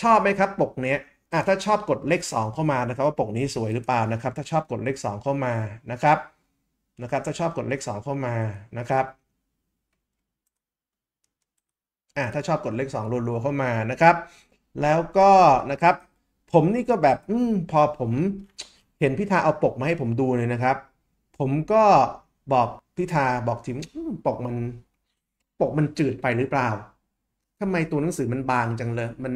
ชอบไหมครับปกเนี้ยอ่ะถ้าชอบกดเลข 2 เข้ามานะครับว่าปกนี้สวยหรือเปล่านะครับ ถ้าชอบกดเลข 2 เข้ามานะครับ นะครับ ถ้าชอบกดเลข 2 เข้ามานะครับอ่ะถ้าชอบกดเลข 2รัวๆเข้ามานะครับ แล้วก็นะครับ ผมนี่ก็แบบอืมพอผมเห็นพิธาเอาปกมาให้ผมดูเลยนะครับ ผมก็บอกพิธาบอกทีมปกมันปกมันจืดไปหรือเปล่า ทำไมตัวหนังสือมันบางจังเลยมัน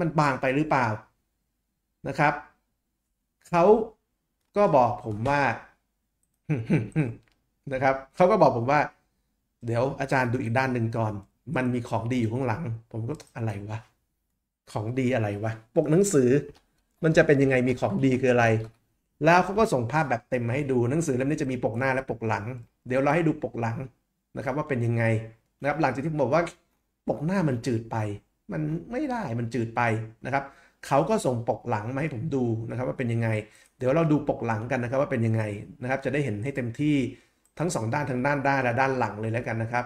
มันบางไปหรือเปล่านะครับเขาก็บอกผมว่านะครับ เขาก็บอกผมว่า เดี๋ยวอาจารย์ดูอีกด้านหนึ่งก่อน มันมีของดีอยู่ข้างหลัง ผมก็อะไรวะ ของดีอะไรวะ ปกหนังสือ มันจะเป็นยังไงมีของดีคืออะไร แล้วเขาก็ส่งภาพแบบเต็มมาให้ดูหนังสือเล่มนี้จะมีปกหน้าและปกหลัง เดี๋ยวเราให้ดูปกหลังนะครับว่าเป็นยังไง นะครับ หลังจากที่ผมบอกว่า ปกหน้ามันจืดไป มันไม่ได้มันจืดไปนะครับเขาก็ส่งปกหลังมาให้ผมดูนะครับว่าเป็นยังไง เดี๋ยวเราดูปกหลังกันนะครับ ว่าเป็นยังไงนะครับ จะได้เห็นให้เต็มที่ทั้ง 2 ด้านทั้งด้านด้านและด้านหลังเลยแล้วกันนะครับ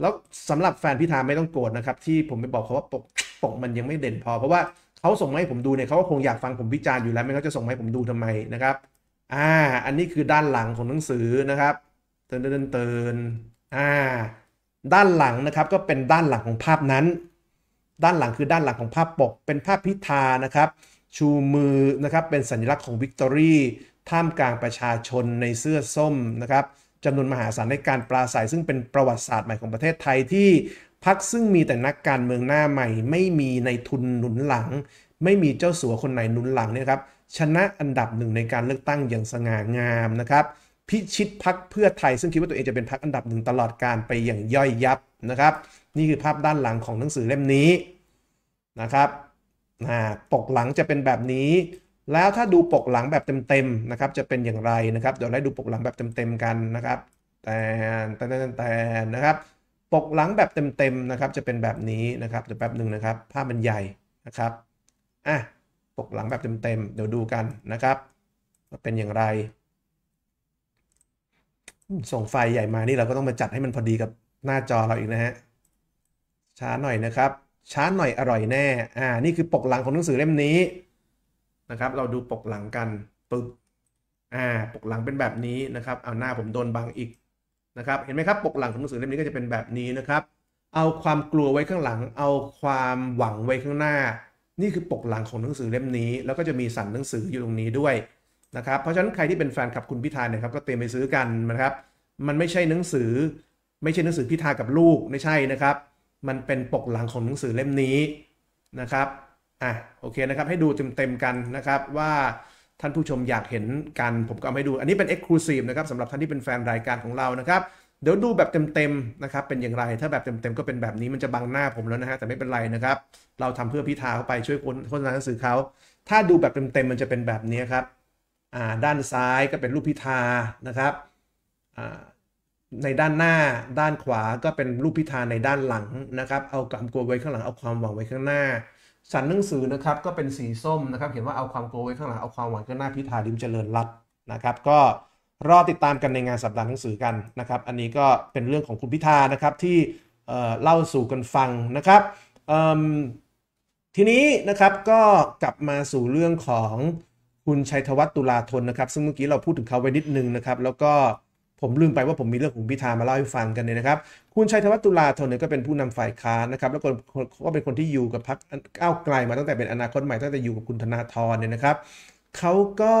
แล้วสำหรับแฟนพิธาไม่ต้องโกรธนะครับ ที่ผมไปบอกเขาว่าปก ปกมันยังไม่เด่นพอ เพราะว่าเขาส่งมาให้ผมดูเนี่ยเขาก็คงอยากฟังผมวิจารณ์อยู่แล้วไม่เขาจะส่งมาให้ผมดูทำไมนะครับอ่าอันนี้คือด้านหลังของหนังสือนะครับเตือนเตือนเตือนอ่าด้านหลังนะครับก็เป็นด้านหลังของภาพนั้นด้านหลังคือด้านหลังของภาพปกเป็นภาพพิธานะครับ ชูมือนะครับ เป็นสัญลักษณ์ของวิกตอรี่ ท่ามกลางประชาชนในเสื้อส้มนะครับจำนวนมหาศาลในการปราศัยซึ่งเป็นประวัติศาสตร์ใหม่ของประเทศไทยที่ พักซึ่งมีแต่นักการเมืองหน้าใหม่ ไม่มีในทุนหนุนหลัง ไม่มีเจ้าสัวคนไหนหนุนหลังเนี่ยครับชนะอันดับหนึ่งในการเลือกตั้งอย่างสง่างามนะครับพิชิตพักเพื่อไทย ซึ่งคิดว่าตัวเองจะเป็นพักอันดับหนึ่งตลอดการไปอย่างย่อยยับนะครับนี่คือภาพด้านหลังของหนังสือเล่มนี้นะครับ ปกหลังจะเป็นแบบนี้ แล้วถ้าดูปกหลังแบบเต็มๆนะครับจะเป็นอย่างไรนะครับเดี๋ยวไล่ดูปกหลังแบบเต็มๆกันนะครับ แต่แต่แต่นะครับ ปกหลังแบบเต็มๆนะครับ จะเป็นแบบนี้นะครับ เดี๋ยวแป๊บหนึ่งนะครับ ภาพมันใหญ่นะครับอ่ะปกหลังแบบเต็มๆ เดี๋ยวดูกันนะครับว่าเป็นอย่างไร ส่งไฟใหญ่มา นี่เราก็ต้องมาจัดให้มันพอดีกับหน้าจอเราอีกนะฮะช้าหน่อยนะครับช้าหน่อยอร่อยแน่อ่า นี่คือปกหลังของหนังสือเล่มนี้นะครับเราดูปกหลังกันปึ๊บอ่าปกหลังเป็นแบบนี้นะครับเอาหน้าผมโดนบังอีกนะครับเห็นไหมครับปกหลังของหนังสือเล่มนี้ก็จะเป็นแบบนี้นะครับ เอาความกลัวไว้ข้างหลัง เอาความหวังไว้ข้างหน้า นี่คือปกหลังของหนังสือเล่มนี้ แล้วก็จะมีสั่นหนังสืออยู่ตรงนี้ด้วยนะครับเพราะฉะนั้นใครที่เป็นแฟนคลับคุณพิธาเนี่ยครับ ก็เตรียมไปซื้อกันนะครับ มันไม่ใช่หนังสือไม่ใช่หนังสือพิธากับลูกไม่ใช่นะครับ มันเป็นปกหลังของหนังสือเล่มนี้นะครับอ่ะโอเคนะครับ ให้ดูเต็มๆกันนะครับ ว่าท่านผู้ชมอยากเห็นกันผมก็เอาให้ดู อันนี้เป็นเอ็กซ์คลูซีฟนะครับสำหรับท่านที่เป็นแฟนรายการของเรานะครับเดี๋ยวดูแบบเต็มๆนะครับ เป็นอย่างไรถ้าแบบเต็มๆก็เป็นแบบนี้มันจะบังหน้าผมแล้วนะฮะแต่ไม่เป็นไรนะครับ เราทำเพื่อพิธาเข้าไปช่วยโฆษณาหนังสือเขาถ้าดูแบบเต็มๆมันจะเป็นแบบนี้ครับอ่าด้านซ้ายก็เป็นรูปพิธานะครับอ่าในด้านหน้าด้านขวาก็เป็นรูปพิธานในด้านหลังนะครับ เอาความกลัวไว้ข้างหลังเอาความหวังไว้ข้างหน้า สันหนังสือนะครับก็เป็นสีส้มนะครับเห็นว่าเอาความกลัวไว้ข้างหลังเอาความหวังข้างหน้าพิธาลิมเจริญรัตนะครับ ก็รอติดตามกันในงานสัปดาห์หนังสือกันนะครับ อันนี้ก็เป็นเรื่องของคุณพิธานะครับที่เเล่าสู่กันฟังนะครับทีนี้นะครับก็กลับมาสู่เรื่องของคุณชัยธวัฒน์ตุลาธนนะครับซึ่งเมื่อกี้เราพูดถึงเขาไว้นิดนึงนะครับ แล้วก็ผมลืมไปว่าผมมีเรื่องของพิธามาเล่าให้ฟังกันเนี่ยนะครับ คุณชัยธวัฒน์ตุลาธนเนี่ยก็เป็นผู้นำฝ่ายค้านนะครับ แล้วก็ก็เป็นคนที่อยู่กับพรรคก้าวไกล มาตั้งแต่เป็นอนาคตใหม่ตั้งแต่อยู่กับคุณธนาธรเนี่ยนะครับ เขาก็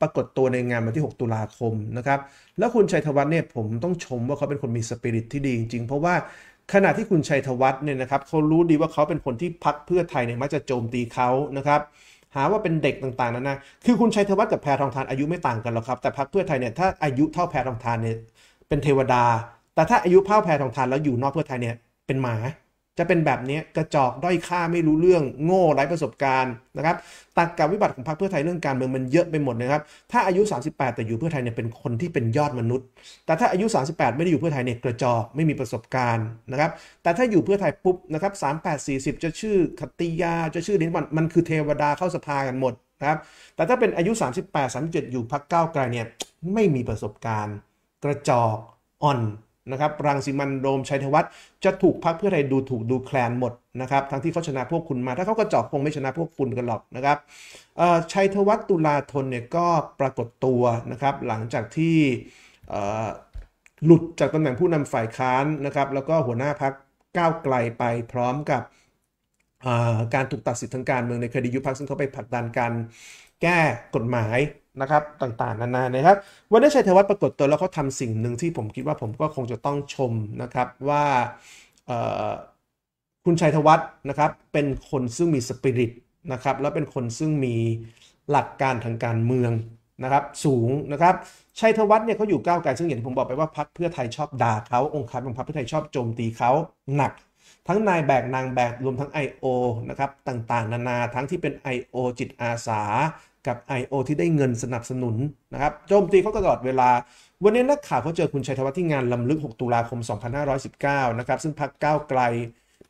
ปรากฏตัวในงานวันที่ 6 ตุลาคมนะครับ แล้วคุณชัยธวัฒน์เนี่ยผมต้องชมว่าเขาเป็นคนมีสปิริตที่ดี จริงๆ เพราะว่าขณะที่คุณชัยธวัฒน์เนี่ยนะครับเขารู้ดีว่าเขาเป็นคนที่พักเพื่อไทยเนี่ยมักจะโจมตีเขานะครับหาว่าเป็นเด็กต่างๆนั้นนะ คือคุณชัยธวัฒน์กับแพทองทานอายุไม่ต่างกันหรอกครับ แต่พรรคเพื่อไทยเนี่ยถ้าอายุเท่าแพทองทานเนี่ยเป็นเทวดา แต่ถ้าอายุเท่าแพทองทานแล้วอยู่นอกเพื่อไทยเนี่ย เป็นหมาจะเป็นแบบนี้กระจอก ด้อยค่าไม่รู้เรื่องโง่ไร้ประสบการณ์นะครับตักกับวิบัติของพรรคเพื่อไทยเรื่องการเมืองมันเยอะไปหมดนะครับ ถ้าอายุ 38 แต่อยู่เพื่อไทยเนี่ยเป็นคนที่เป็นยอดมนุษย์ แต่ถ้าอายุ 38 ไม่ได้อยู่เพื่อไทยเนี่ยกระจอกไม่มีประสบการณ์นะครับ แต่ถ้าอยู่เพื่อไทยปุ๊บนะครับ38 40 จะชื่อคติยาจะชื่อเดนวันมันคือเทวดาเข้าสภากันหมดนะครับแต่ถ้าเป็นอายุ 38 37 อยู่พรรคก้าวไกลเนี่ยไม่มีประสบการณ์กระจอกอ่อนนะครับรังสิมันโรมชัยธวัฒน์จะถูกพักเพื่อไทยดูถูกดูแคลนหมดนะครับทั้งที่เขาชนะพวกคุณมา ถ้าเขาก็จอกคงไม่ชนะพวกคุณกันหรอกนะครับชัยธวัฒน์ตุลาธนเนี่ยก็ปรากฏตัวนะครับ หลังจากที่หลุดจากตำแหน่งผู้นำฝ่ายค้านนะครับแล้วก็หัวหน้าพักก้าวไกลไปพร้อมกับการถูกตัดสิทธิทางการเมืองในคดียุพักซึ่งเขาไปผลักดันการแก้กฎหมายนะครับ ต่างๆ นานานะครับ วันนี้ชัยธวัฒน์ปรากฏตัวแล้วเขาทำสิ่งหนึ่งที่ผมคิดว่าผมก็คงจะต้องชมนะครับว่าคุณชัยธวัฒน์นะครับ เป็นคนซึ่งมีสปิริตนะครับ และเป็นคนซึ่งมีหลักการทางการเมือง นะครับสูงนะครับชัยธวัฒน์เนี่ยเขาอยู่ก้าวไกลซึ่งอย่างที่ผมบอกไปว่าพรรคเพื่อไทยชอบด่าเขาองค์การของพรรคเพื่อไทยชอบโจมตีเขาหนัก ทั้งนายแบกนางแบกรวมทั้ง I.O. นะครับต่างๆ นานา ทั้งที่เป็น I.O. จิตอาสาับ I.O. ที่ได้เงินสนับสนุนนะครับโจมตีเขาตลอดเวลา วันนี้นักข่าวเขาเจอคุณชัยธวัฒน์ที่งานลำลึก 6 ตุลาคม 2519 นะครับซึ่งพักก้าวไกล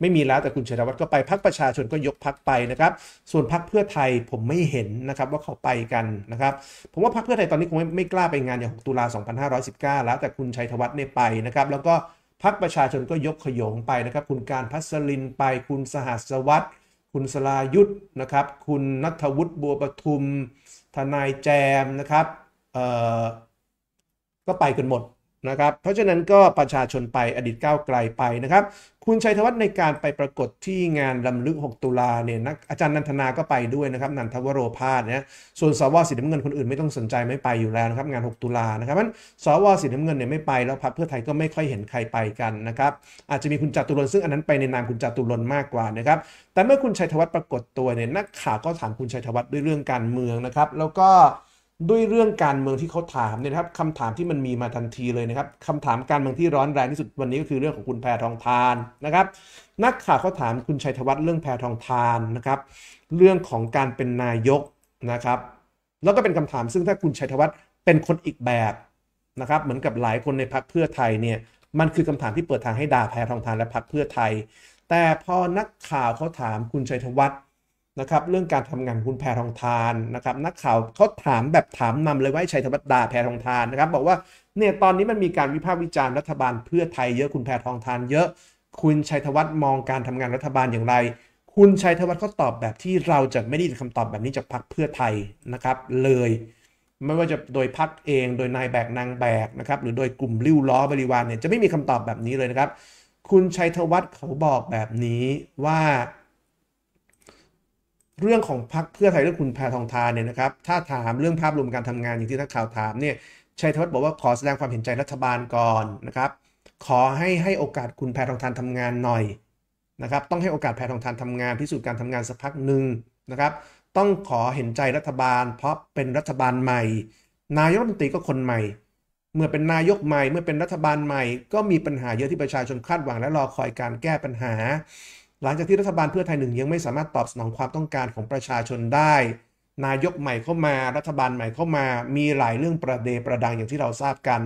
ไม่มีแล้วแต่คุณชัยธวัฒน์ก็ไปพักประชาชนก็ยกพักไปนะครับส่วนพักเพื่อไทยผมไม่เห็นนะครับว่าเขาไปกันนะครับ ผมว่าพักเพื่อไทยตอนนี้คงไม่กล้าไปงานอย่าง 6 ตุลา2519 แล้ว แต่คุณชัยธวัฒน์เนี่ยไปนะครับแล้วก็พักประชาชนก็ยกขยงไปนะครับคุณการพัสลินไปคุณสหัสวัตรคุณสลายุทธนะครับ คุณนัทวุฒิบัวปทุม ทนายแจม นะครับก็ไปกันหมดนะครับเพราะฉะนั้นก็ประชาชนไปอดีตก้าวไกลไปนะครับ คุณชัยธวัฒน์ในการไปปรากฏที่งานลำลึก 6 ตุลาเนี่ยนอาจารย์นันทนาก็ไปด้วยนะครับนันทวโรพาสนี่ยส่วนสวสีน้ำเงินคนอื่นไม่ต้องสนใจไม่ไปอยู่แล้วนะครับงาน 6 ตุลานะครับมันสวสีน้ำเงินเนี่ยไม่ไปแล้วพรรคเพื่อไทยก็ไม่ค่อยเห็นใครไปกันนะครับอาจจะมีคุณจตุรนซึ่งอันนั้นไปในนามคุณจตุรนมากกว่านะครับ แต่เมื่อคุณชัยธวัฒน์ปรากฏตัวเนี่ยนักข่าวก็ถามคุณชัยธวัฒน์ด้วยเรื่องการเมืองนะครับ แล้วก็ด้วยเรื่องการเมืองที่เขาถามเนี่ยครับคำถามที่มันมีมาทันทีเลยนะครับคำถามการเมืองที่ร้อนแรงที่สุดวันนี้ก็คือเรื่องของคุณแพทองทานนะครับ นักข่าวเขาถามคุณชัยธวัฒน์เรื่องแพทองทานนะครับ เรื่องของการเป็นนายกนะครับ แล้วก็เป็นคำถามซึ่งถ้าคุณชัยธวัฒน์เป็นคนอีกแบบนะครับเหมือนกับหลายคนในพรรคเพื่อไทยเนี่ยมันคือคำถามที่เปิดทางให้ด่าแพทองทานและพรรคเพื่อไทย แต่พอนักข่าวเขาถามคุณชัยธวัฒน์นะครับเรื่องการทำงานคุณแพรทองทานนะครับ นักข่าวเขาถามแบบถามนำเลยว่าชัยธวัฒดาแพรทองทานนะครับ บอกว่าเนี่ยตอนนี้มันมีการวิพากษ์วิจารณ์รัฐบาลเพื่อไทยเยอะคุณแพรทองทาน เยอะ คุณชัยธวัฒน์มองการทำงานรัฐบาลอย่างไร คุณชัยธวัฒน์เขาตอบแบบที่เราจะไม่ได้คำตอบแบบนี้จากพรรคเพื่อไทยนะครับ เลย ไม่ว่าจะโดยพรรคเอง โดยนายแบกนางแบกนะครับ หรือโดยกลุ่มริ้วล้อบริวารเนี่ยจะไม่มีคำตอบแบบนี้เลยนะครับ คุณชัยธวัฒน์เขาบอกแบบนี้ว่าเรื่องของพรรคเพื่อไทยเรื่องคุณแพทองทานเนี่ยนะครับถ้าถามเรื่องภาพรวมการทำงานอย่างที่นักข่าวถามเนี่ยชัยธวัฒน์บอกว่าขอแสดงความเห็นใจรัฐบาลก่อนนะครับ ขอให้ให้โอกาสคุณแพทองทานทำงานหน่อยนะครับต้องให้โอกาสแพทองทานทำงาน พิสูจน์การทำงานสักพักหนึ่งนะครับ ต้องขอเห็นใจรัฐบาล เพราะเป็นรัฐบาลใหม่ นายกรัฐมนตรีก็คนใหม่ เมื่อเป็นนายกใหม่เมื่อเป็นรัฐบาลใหม่ ก็มีปัญหาเยอะที่ประชาชนคาดหวังและรอคอยการแก้ปัญหาหลังจากที่รัฐบาลเพื่อไทยหนึ่งยังไม่สามารถตอบสนองความต้องการของประชาชนได้ นายกใหม่เข้ามา รัฐบาลใหม่เข้ามา มีหลายเรื่องประเดประดังอย่างที่เราทราบกัน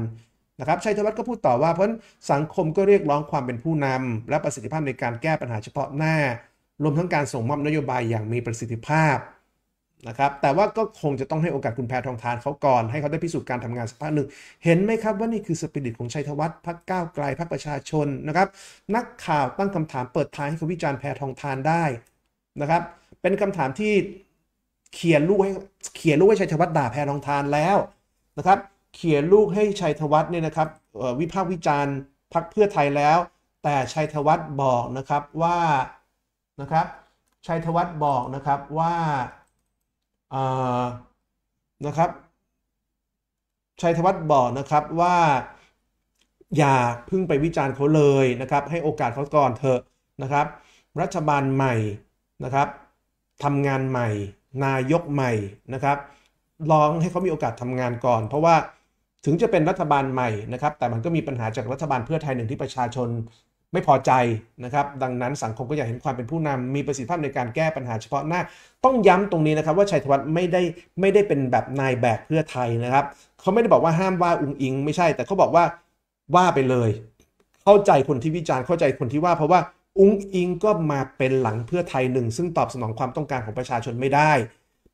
นะครับชัยธวัฒน์ก็พูดต่อว่าเพราะสังคมก็เรียกร้องความเป็นผู้นำ และประสิทธิภาพในการแก้ปัญหาเฉพาะหน้า รวมทั้งการส่งมอบนโยบายอย่างมีประสิทธิภาพนะครับ แต่ว่าก็คงจะต้องให้โอกาสคุณแพทองทานเขาก่อน ให้เขาได้พิสูจน์การทำงานสักพักหนึ่ง เห็นไหมครับว่านี่คือสปิริตของชัยธวัฒน์พักก้าวไกลพักประชาชนนะครับ นักข่าวตั้งคำถามเปิดทางให้เขาวิจารณ์แพทองทานได้นะครับ เป็นคำถามที่เขียนลูกให้เขียนลูกให้ชัยธวัฒน์ด่าแพทองทานแล้วนะครับ เขียนลูกให้ชัยธวัฒน์เนี่ยนะครับวิพากษ์วิจารณ์พักเพื่อไทยแล้ว แต่ชัยธวัฒน์บอกนะครับว่านะครับชัยธวัฒน์บอกนะครับว่านะครับ ชัยธวัฒน์บอกนะครับว่าอย่าพึ่งไปวิจารณ์เขาเลยนะครับ ให้โอกาสเขาก่อนเถอะนะครับ รัฐบาลใหม่นะครับทำงานใหม่ นายกใหม่นะครับลองให้เขามีโอกาสทำงานก่อน เพราะว่าถึงจะเป็นรัฐบาลใหม่นะครับ แต่มันก็มีปัญหาจากรัฐบาลเพื่อไทยหนึ่งที่ประชาชนไม่พอใจนะครับ ดังนั้นสังคมก็อยากเห็นความเป็นผู้นำมีประสิทธิภาพในการแก้ปัญหาเฉพาะหน้า ต้องย้ำตรงนี้นะครับ ว่าชัยธวัฒน์ไม่ได้ไม่ได้เป็นแบบนายแบบเพื่อไทยนะครับ เขาไม่ได้บอกว่าห้ามว่าอุงอิงไม่ใช่ แต่เขาบอกว่าว่าไปเลย เข้าใจคนที่วิจารณ์เข้าใจคนที่ว่าเพราะว่าอุงอิงก็มาเป็นหลังเพื่อไทยหนึ่งซึ่งตอบสนองความต้องการของประชาชนไม่ได้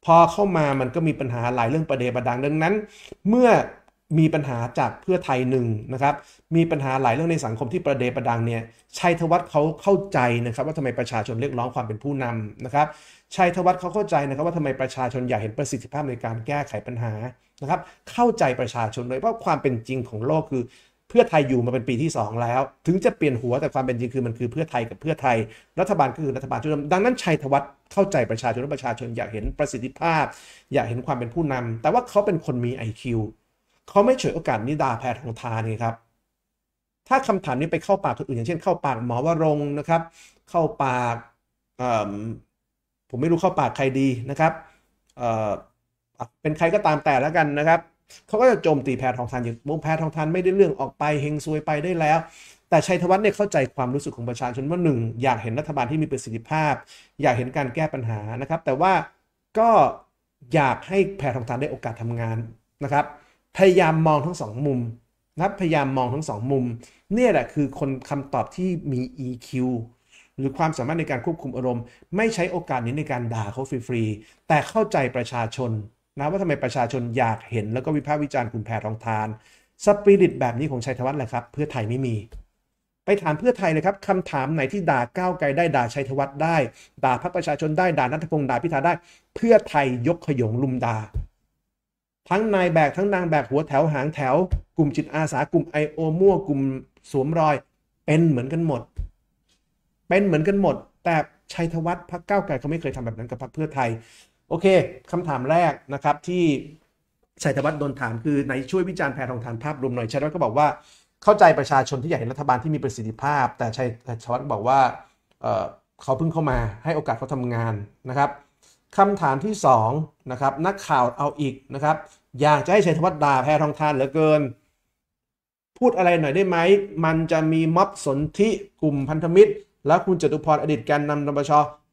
พอเข้ามามันก็มีปัญหาหลายเรื่องประเดประดังดังนั้นเมื่อมีปัญหาจากเพื่อไทยหนึ่งนะครับ มีปัญหาหลายเรื่องในสังคมที่ประเดประดังเนี่ย ชัยธวัฒน์เขาเข้าใจนะครับ ว่าทำไมประชาชนเรียกร้องความเป็นผู้นำนะครับ ชัยธวัฒน์เขาเข้าใจนะครับ ว่าทำไมประชาชนอยากเห็นประสิทธิภาพในการแก้ไขปัญหานะครับ เข้าใจประชาชนเลยว่าความเป็นจริงของโลกคือ เพื่อไทยอยู่มาเป็นปีที่ 2 แล้ว ถึงจะเปลี่ยนหัวแต่ความเป็นจริงคือมันคือเพื่อไทยกับเพื่อไทย รัฐบาลก็คือรัฐบาลชุดดังนั้นชัยธวัฒน์เข้าใจประชาชนและประชาชน อยากเห็นประสิทธิภาพ อยากเห็นความเป็นผู้นำแต่ว่าเขาเป็นคนมี IQ เขาไม่เฉยโอกาสนิดาแพทองทานนี่ครับถ้าคำถามนี้ไปเข้าปากคนอื่นอย่างเช่นเข้าปากหมอวรงนะครับ เข้าปากผมไม่รู้เข้าปากใครดีนะครับเป็นใครก็ตามแต่แล้วกันนะครับเขาก็จะโจมตีแพทองทานอย่างมุกแพทองทานไม่ได้เรื่องออกไปเฮงซวยไปได้แล้ว แต่ชัยธวัฒน์เนี่ยเข้าใจความรู้สึกของประชาชนว่าหนึ่งอยากเห็นรัฐบาลที่มีประสิทธิภาพ อยากเห็นการแก้ปัญหานะครับ แต่ว่าก็อยากให้แพทองทานได้โอกาสทำงานนะครับพยายามมองทั้งสองมุมนะพยายามมองทั้งสองมุม เนี่ยแหละคือคนคำตอบที่มี EQ หรือความสามารถในการควบคุมอารมณ์ ไม่ใช้โอกาสนี้ในการด่าเขาฟรีๆ แต่เข้าใจประชาชนนะว่าทำไมประชาชนอยากเห็นแล้วก็วิพากษ์วิจารณ์คุณแพรรองทาน สปิริตแบบนี้ของชัยธวัฒน์แหละครับ เพื่อไทยไม่มี ไปถามเพื่อไทยเลยครับคำถามไหนที่ด่าก้าวไกลได้ด่าชัยธวัฒน์ได้ ด่าพรรคประชาชนได้ด่านัทพงศ์ด่าพิธาได้ เพื่อไทยยกขยงลุมด่าทั้งนายแบกทั้งนางแบกหัวแถวหางแถวกลุ่มจิตอาสากลุ่มไอโอมั่ว กลุ่มสวมรอย เป็นเหมือนกันหมดเป็นเหมือนกันหมด แต่ชัยธวัฒน์พักเก้าไกลเขาไม่เคยทำแบบนั้นกับพรรคเพื่อไทย โอเค คำถามแรกนะครับที่ชัยธวัฒน์โดนถามคือในช่วยวิจารณ์แพรทองทานภาพรวมหน่อย ชัยธวัฒน์ก็บอกว่าเข้าใจประชาชนที่อยากเห็นรัฐบาลที่มีประสิทธิภาพ แต่ชัยธวัฒน์บอกว่าเขาเพิ่งเข้ามาให้โอกาสเขาทำงานนะครับคำถามที่2นะครับนักข่าวเอาอีกนะครับ อยากจะให้ชัยธวัฒน์ด่าแพทองทานเหลือเกิน พูดอะไรหน่อยได้ไหม มันจะมีม็อบสนธิกลุ่มพันธมิตร และคุณจตุพรอดีตการนำนปช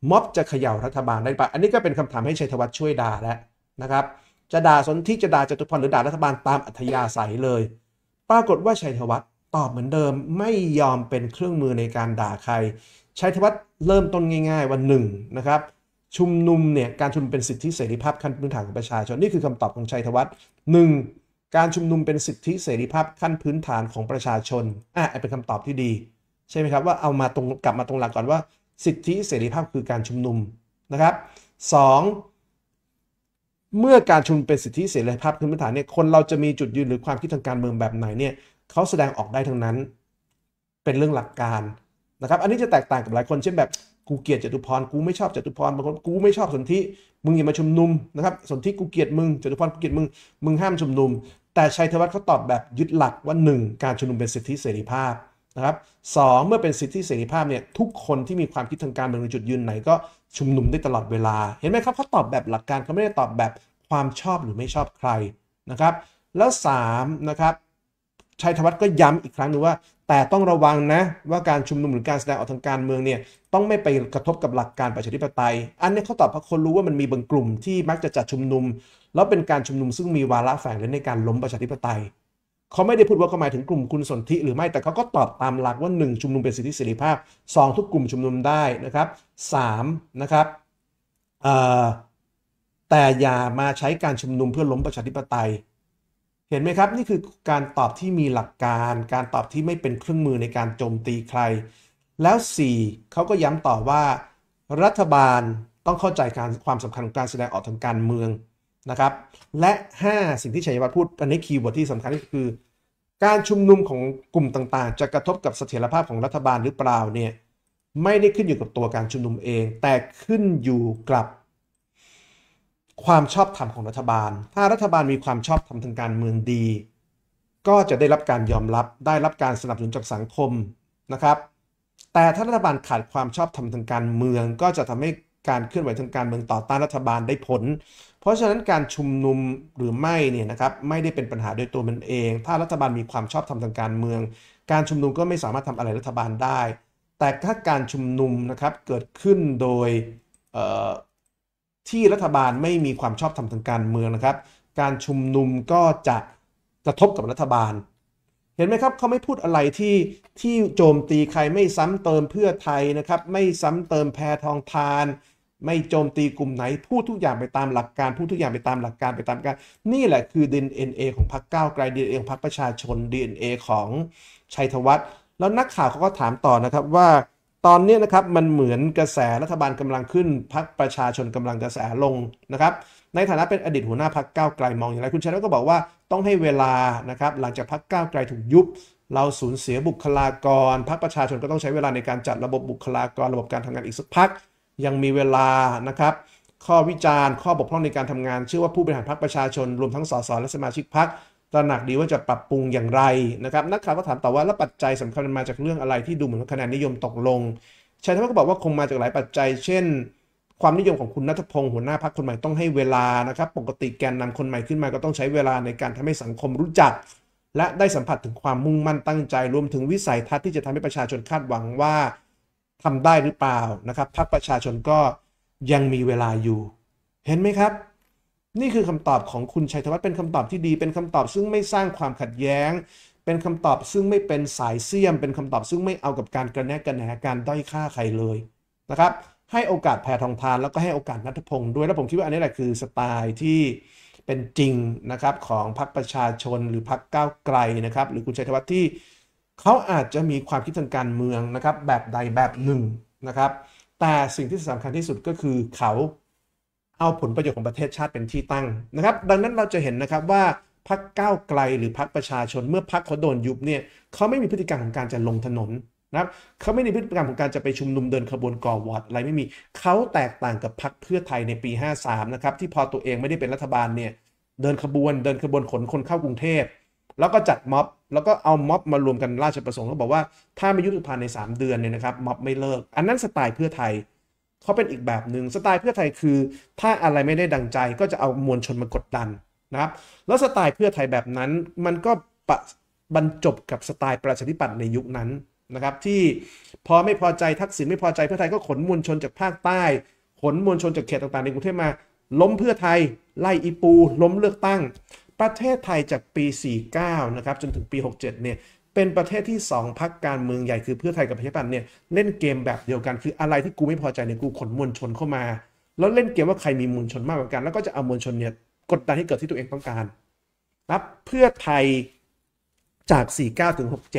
ม็อบจะเขย่ารัฐบาลได้ปะอันนี้ก็เป็นคำถามให้ชัยธวัฒน์ช่วยด่าแล้วนะครับ จะด่าสนธิจะด่าจตุพรหรือด่ารัฐบาลตามอัธยาศัยเลย ปรากฏว่าชัยธวัฒน์ตอบเหมือนเดิมไม่ยอมเป็นเครื่องมือในการด่าใครชัยธวัฒน์เริ่มต้นง่ายๆ วันหนึ่งนะครับชุมนุมเนี่ยการชุมนุมเป็นสิทธิเสรีภาพขั้นพื้นฐานของประชาชนนี่คือคำตอบของชัยธวัฒน์หนึ่งการชุมนุมเป็นสิทธิเสรีภาพขั้นพื้นฐานของประชาชนอ่ะเป็นคำตอบที่ดี ใช่ไหมครับว่าเอามาตรงกลับมาตรงหลักก่อนว่าสิทธิเสรีภาพคือการชุมนุมนะครับ 2. เมื่อการชุมนุมเป็นสิทธิเสรีภาพพื้นฐานเนี่ยคนเราจะมีจุดยืนหรือความคิดทางการเมืองแบบไหนเนี่ยเขาแสดงออกได้ทั้งนั้นเป็นเรื่องหลักการนะครับอันนี้จะแตกต่างกับหลายคนเช่นแบบกูเกลียดจตุพรกูไม่ชอบจตุพรบางคนกูไม่ชอบสนธิมึงอย่ามาชุมนุมนะครับสนธิกูเกลียดมึงจตุพรกูเกลียดมึงมึงห้ามชุมนุม แต่ชัยธวัฒน์เขาตอบแบบยึดหลักว่า 1 การชุมนุมเป็นสิทธิเสรีภาพนะครับสเมื่อเป็นสิทธิเสรีภาพเนี่ยทุกคนที่มีความคิดทางการเมืองในจุดยืนไหนก็ชุมนุมได้ตลอดเวลาเห็นไหมครับเขาตอบแบบหลักการเขาไม่ได้ตอบแบบความชอบหรือไม่ชอบใครนะครับ แล้ว3นะครับชัยธวัฒน์ก็ย้ำอีกครั้งหนึ่งว่าแต่ต้องระวังนะว่าการชุมนุมหรือการแสดงออกทางการเมืองเนี่ยต้องไม่ไปกระทบกับหลักการประชาธิปไตย อันนี้เขาตอบเพราะคนรู้ว่ามันมีบางกลุ่มที่มักจะจัดชุมนุม แล้วเป็นการชุมนุมซึ่งมีวาระแฝงในการล้มประชาธิปไตยเขาไม่ได้พูดว่าเขาหมายถึงกลุ่มคุณสนธิหรือไม่ แต่เขาก็ตอบตามหลักว่า 1 ชุมนุมเป็นสิทธิเสรีภาพ 2 ทุกกลุ่มชุมนุมได้นะครับ3นะครับแต่อย่ามาใช้การชุมนุมเพื่อล้มประชาธิปไตยเห็นไหมครับ นี่คือการตอบที่มีหลักการ การตอบที่ไม่เป็นเครื่องมือในการโจมตีใคร แล้ว 4เขาก็ย้ำต่อว่า รัฐบาลต้องเข้าใจการความสำคัญของการแสดงออกทางการเมืองนะครับและ 5 สิ่งที่ชัยวัฒน์พูดอันนี้คีย์เวิร์ดที่สำคัญก็คือ การชุมนุมของกลุ่มต่างๆ จะกระทบกับเสถียรภาพของรัฐบาลหรือเปล่าเนี่ยไม่ได้ขึ้นอยู่กับตัวการชุมนุมเอง แต่ขึ้นอยู่กับความชอบธรรมของรัฐบาล ถ้ารัฐบาลมีความชอบธรรมทางการเมืองดี ก็จะได้รับการยอมรับได้รับการสนับสนุนจากสังคมนะครับ แต่ถ้ารัฐบาลขาดความชอบธรรมทางการเมือง ก็จะทำให้การเคลื่อนไหวทางการเมืองต่อต้านรัฐบาลได้ผล เพราะฉะนั้นการชุมนุมหรือไม่เนี่ยนะครับ ไม่ได้เป็นปัญหาโดยตัวมันเอง ถ้ารัฐบาลมีความชอบธรรมทางการเมือง การชุมนุมก็ไม่สามารถทำอะไรรัฐบาลได้ แต่ถ้าการชุมนุมนะครับ เกิดขึ้นโดยที่รัฐบาลไม่มีความชอบธรรมทางการเมืองนะครับ การชุมนุมก็จะกระทบกับรัฐบาล เห็นไหมครับ เขาไม่พูดอะไรที่ที่โจมตีใครไม่ซ้ำเติมเพื่อไทยนะครับ ไม่ซ้ำเติมแพทองทาน ไม่โจมตีกลุ่มไหน พูดทุกอย่างไปตามหลักการพูดทุกอย่างไปตามหลักการไปตามการนี่แหละคือ DNA ของพรรคก้าวไกล DNA ของพรรคประชาชน DNA ของชัยธวัฒน์แล้วนักข่าวเขาก็ถามต่อนะครับว่าตอนนี้นะครับมันเหมือนกระแสรัฐบาลกำลังขึ้นพักประชาชนกำลังกระแสลงนะครับในฐานะเป็นอดีตหัวหน้าพักก้าวไกลมองอย่างไร คุณชัยันก็บอกว่าต้องให้เวลานะครับหลังจากพักก้าวไกลถูกยุบ เราสูญเสียบุคลากรพักประชาชนก็ต้องใช้เวลาในการจัดระบบบุคลากรระบบการทำงานอีกสักพักยังมีเวลานะครับข้อวิจารณ์ข้อบกพร่องในการทำงานเชื่อว่าผู้บริหารพักประชาชนรวมทั้งสสและสมาชิกพักตระหนักดีว่าจะปรับปรุงอย่างไรนะครับนักข่าวก็ถามต่อว่าแล้วปัจจัยสำคัญมาจากเรื่องอะไรที่ดูเหมือนคะแนนนิยมตกลงชัยธวัฒน์ก็บอกว่าคงมาจากหลายปัจจัย เช่น ความนิยมของคุณนัทพงศ์หัวหน้าพักคนใหม่ต้องให้เวลานะครับ ปกติแกนนำคนใหม่ขึ้นมาก็ต้องใช้เวลาในการทำให้สังคมรู้จัก และได้สัมผัสถึงความมุ่งมั่นตั้งใจรวมถึงวิสัยทัศน์ที่จะทำให้ประชาชนคาดหวังว่า ทำได้หรือเปล่านะครับพักประชาชนก็ยังมีเวลาอยู่ เห็นไหมครับนี่คือคำตอบของคุณชัยธวัฒน์เป็นคำตอบที่ดี เป็นคำตอบซึ่งไม่สร้างความขัดแย้ง เป็นคำตอบซึ่งไม่เป็นสายเสียม เป็นคำตอบซึ่งไม่เอากับการกระแนกกระแหนการด้อยค่าใครเลยนะครับให้โอกาสแพรทองทานแล้วก็ให้โอกาสนัทพงศ์ด้วยแล้วผมคิดว่าอันนี้แหละคือสไตล์ที่เป็นจริงนะครับของพรรคประชาชนหรือพรรคก้าวไกลนะครับหรือคุณชัยธวัฒน์ที่เขาอาจจะมีความคิดทางการเมืองนะครับแบบใดแบบหนึ่งนะครับ แต่สิ่งที่สำคัญที่สุดก็คือเขาเอาผลประโยชน์ของประเทศชาติเป็นที่ตั้งนะครับดังนั้นเราจะเห็นนะครับว่าพักก้าวไกลหรือพักประชาชนเมื่อพักเขาโดนยุบเนี่ยเขาไม่มีพฤติกรรมของการจะลงถนนนะครับเขาไม่มีพฤติกรรมของการจะไปชุมนุมเดินขบวนก่อวอร์ดอะไรไม่มีเขาแตกต่างกับพักเพื่อไทยในปี 53นะครับที่พอตัวเองไม่ได้เป็นรัฐบาลเนี่ยเดินขบวนเดินขบวนขนคนเข้ากรุงเทพแล้วก็จัดม็อบแล้วก็เอาม็อบมารวมกันราชประสงค์แล้วบอกว่าถ้าไม่ยุติภายใน 3 เดือนเนี่ยนะครับม็อบไม่เลิก อันนั้นสไตล์เพื่อไทยเขาเป็นอีกแบบหนึ่งสไตล์เพื่อไทยคือ ถ้าอะไรไม่ได้ดังใจ ก็จะเอามวลชนมากดดันนะครับแล้วสไตล์เพื่อไทยแบบนั้นมันก็บรรจบกับสไตล์ประชาธิปัตย์ในยุคนั้นนะครับที่พอไม่พอใจทักษิณไม่พอใจเพื่อไทยก็ขนมวลชนจากภาคใต้ ขนมวลชนจากเขตต่างๆในกรุงเทพมา ล้มเพื่อไทยไล่อีปู ล้มเลือกตั้งประเทศไทยจากปี 49 นะครับจนถึงปี 67 เนี่ยเป็นประเทศที่ 2พักการเมืองใหญ่คือเพื่อไทยกับประชาธิปัตย์เนี่ยเล่นเกมแบบเดียวกัน คืออะไรที่กูไม่พอใจเนี่ยกูขนมวลชนเข้ามาแล้วเล่นเกมว่าใครมีมวลชนมากกว่ากัน แล้วก็จะเอามวลชนเนี่ยกดดันให้เกิดที่ตัวเองต้องการรับเพื่อไทยจาก 49ถึง 67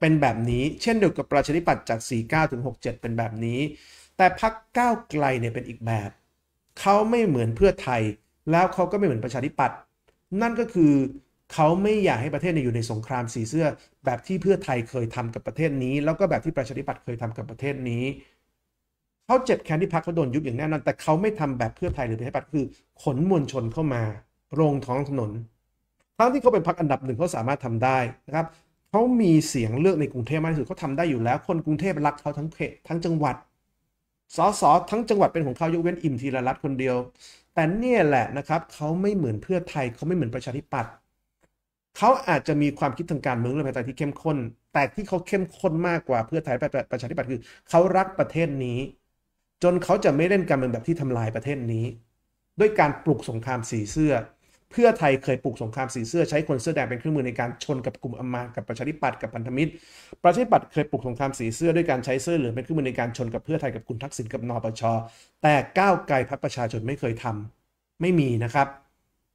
เป็นแบบนี้เช่นเดียวกับประชาธิปัตย์จาก 49ถึง67 เป็นแบบนี้ แต่พักก้าวไกลเนี่ยเป็นอีกแบบเขาไม่เหมือนเพื่อไทย แล้วเขาก็ไม่เหมือนประชาธิปัตย์นั่นก็คือเขาไม่อยากให้ประเทศนี้อยู่ในสงครามสีเสื้อแบบที่เพื่อไทยเคยทำกับประเทศนี้ แล้วก็แบบที่ประชาธิปัตย์เคยทำกับประเทศนี้เขาเจ็บแค้นที่พรรคเขาโดนยุบอย่างแน่นอนแต่เขาไม่ทำแบบเพื่อไทยหรือประชาธิปัตย์คือขนมวลชนเข้ามาลงท้องถนนทั้งที่เขาเป็นพรรคอันดับหนึ่งเขาสามารถทำได้นะครับเขามีเสียงเลือกในกรุงเทพมากที่สุดเขาทาได้อยู่แล้ว คนกรุงเทพรักเขาทั้งเขตทั้งจังหวัดสสทั้งจังหวัดเป็นของเขายกเว้นอิ่มทีละรัฐคนเดียว แต่เนี่ยแหละนะครับเขาไม่เหมือนเพื่อไทยเขาไม่เหมือนประชาธิปัตย์เขาอาจจะมีความคิดทางการเมืองแลประชาธิปไตยที่เข้มข้น แต่ที่เขาเข้มข้นมากกว่าเพื่อไทย ประชาธิปัตย์คือเขารักประเทศนี้ จนเขาจะไม่เล่นการเมืองแบบที่ทำลายประเทศนี้ด้วยการปลุกสงครามสีเสื้อ เพื่อไทยเคยปลุกสงครามสีเสื้อ ใช้คนเสื้อแดงเป็นเครื่องมือในการชนกับกลุ่มอมา กับประชาธิปัตย์ กับพันธมิตร ประชาธิปัตย์เคยปลุกสงครามสีเสื้อด้วยการใช้เสื้อเหลืองเป็นเครื่องมือในการชนกับเพื่อไทย กับคุณทักษิณ กับนปชแต่ก้าวไกลพรรคประชาชนไม่เคยทำไม่มีนะครับ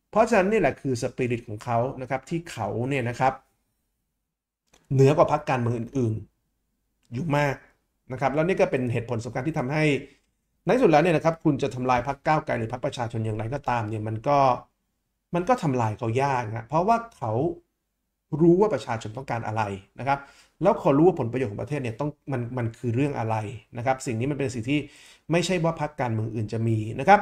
เพราะฉะนั้นนี่แหละคือสปิริตของเขานะครับที่เขาเนี่ยนะครับเหนือกว่าพรรคการเมืองอื่น ๆ อยู่มากนะครับ แล้วนี่ก็เป็นเหตุผลสำคัญที่ทำให้ ในสุดแล้วเนี่ยนะครับ คุณจะทำลายพรรคก้าวไกลหรือพรรคประชาชนอย่างไรก็ตามเนี่ยมันก็มันก็ทำลายเขายากนะเพราะว่าเขารู้ว่าประชาชนต้องการอะไรนะครับ แล้วเขารู้ว่าผลประโยชน์ของประเทศเนี่ยต้องมันมันคือเรื่องอะไรนะครับ สิ่งนี้มันเป็นสิ่งที่ไม่ใช่ว่าพรรคการเมืองอื่นจะมีนะครับ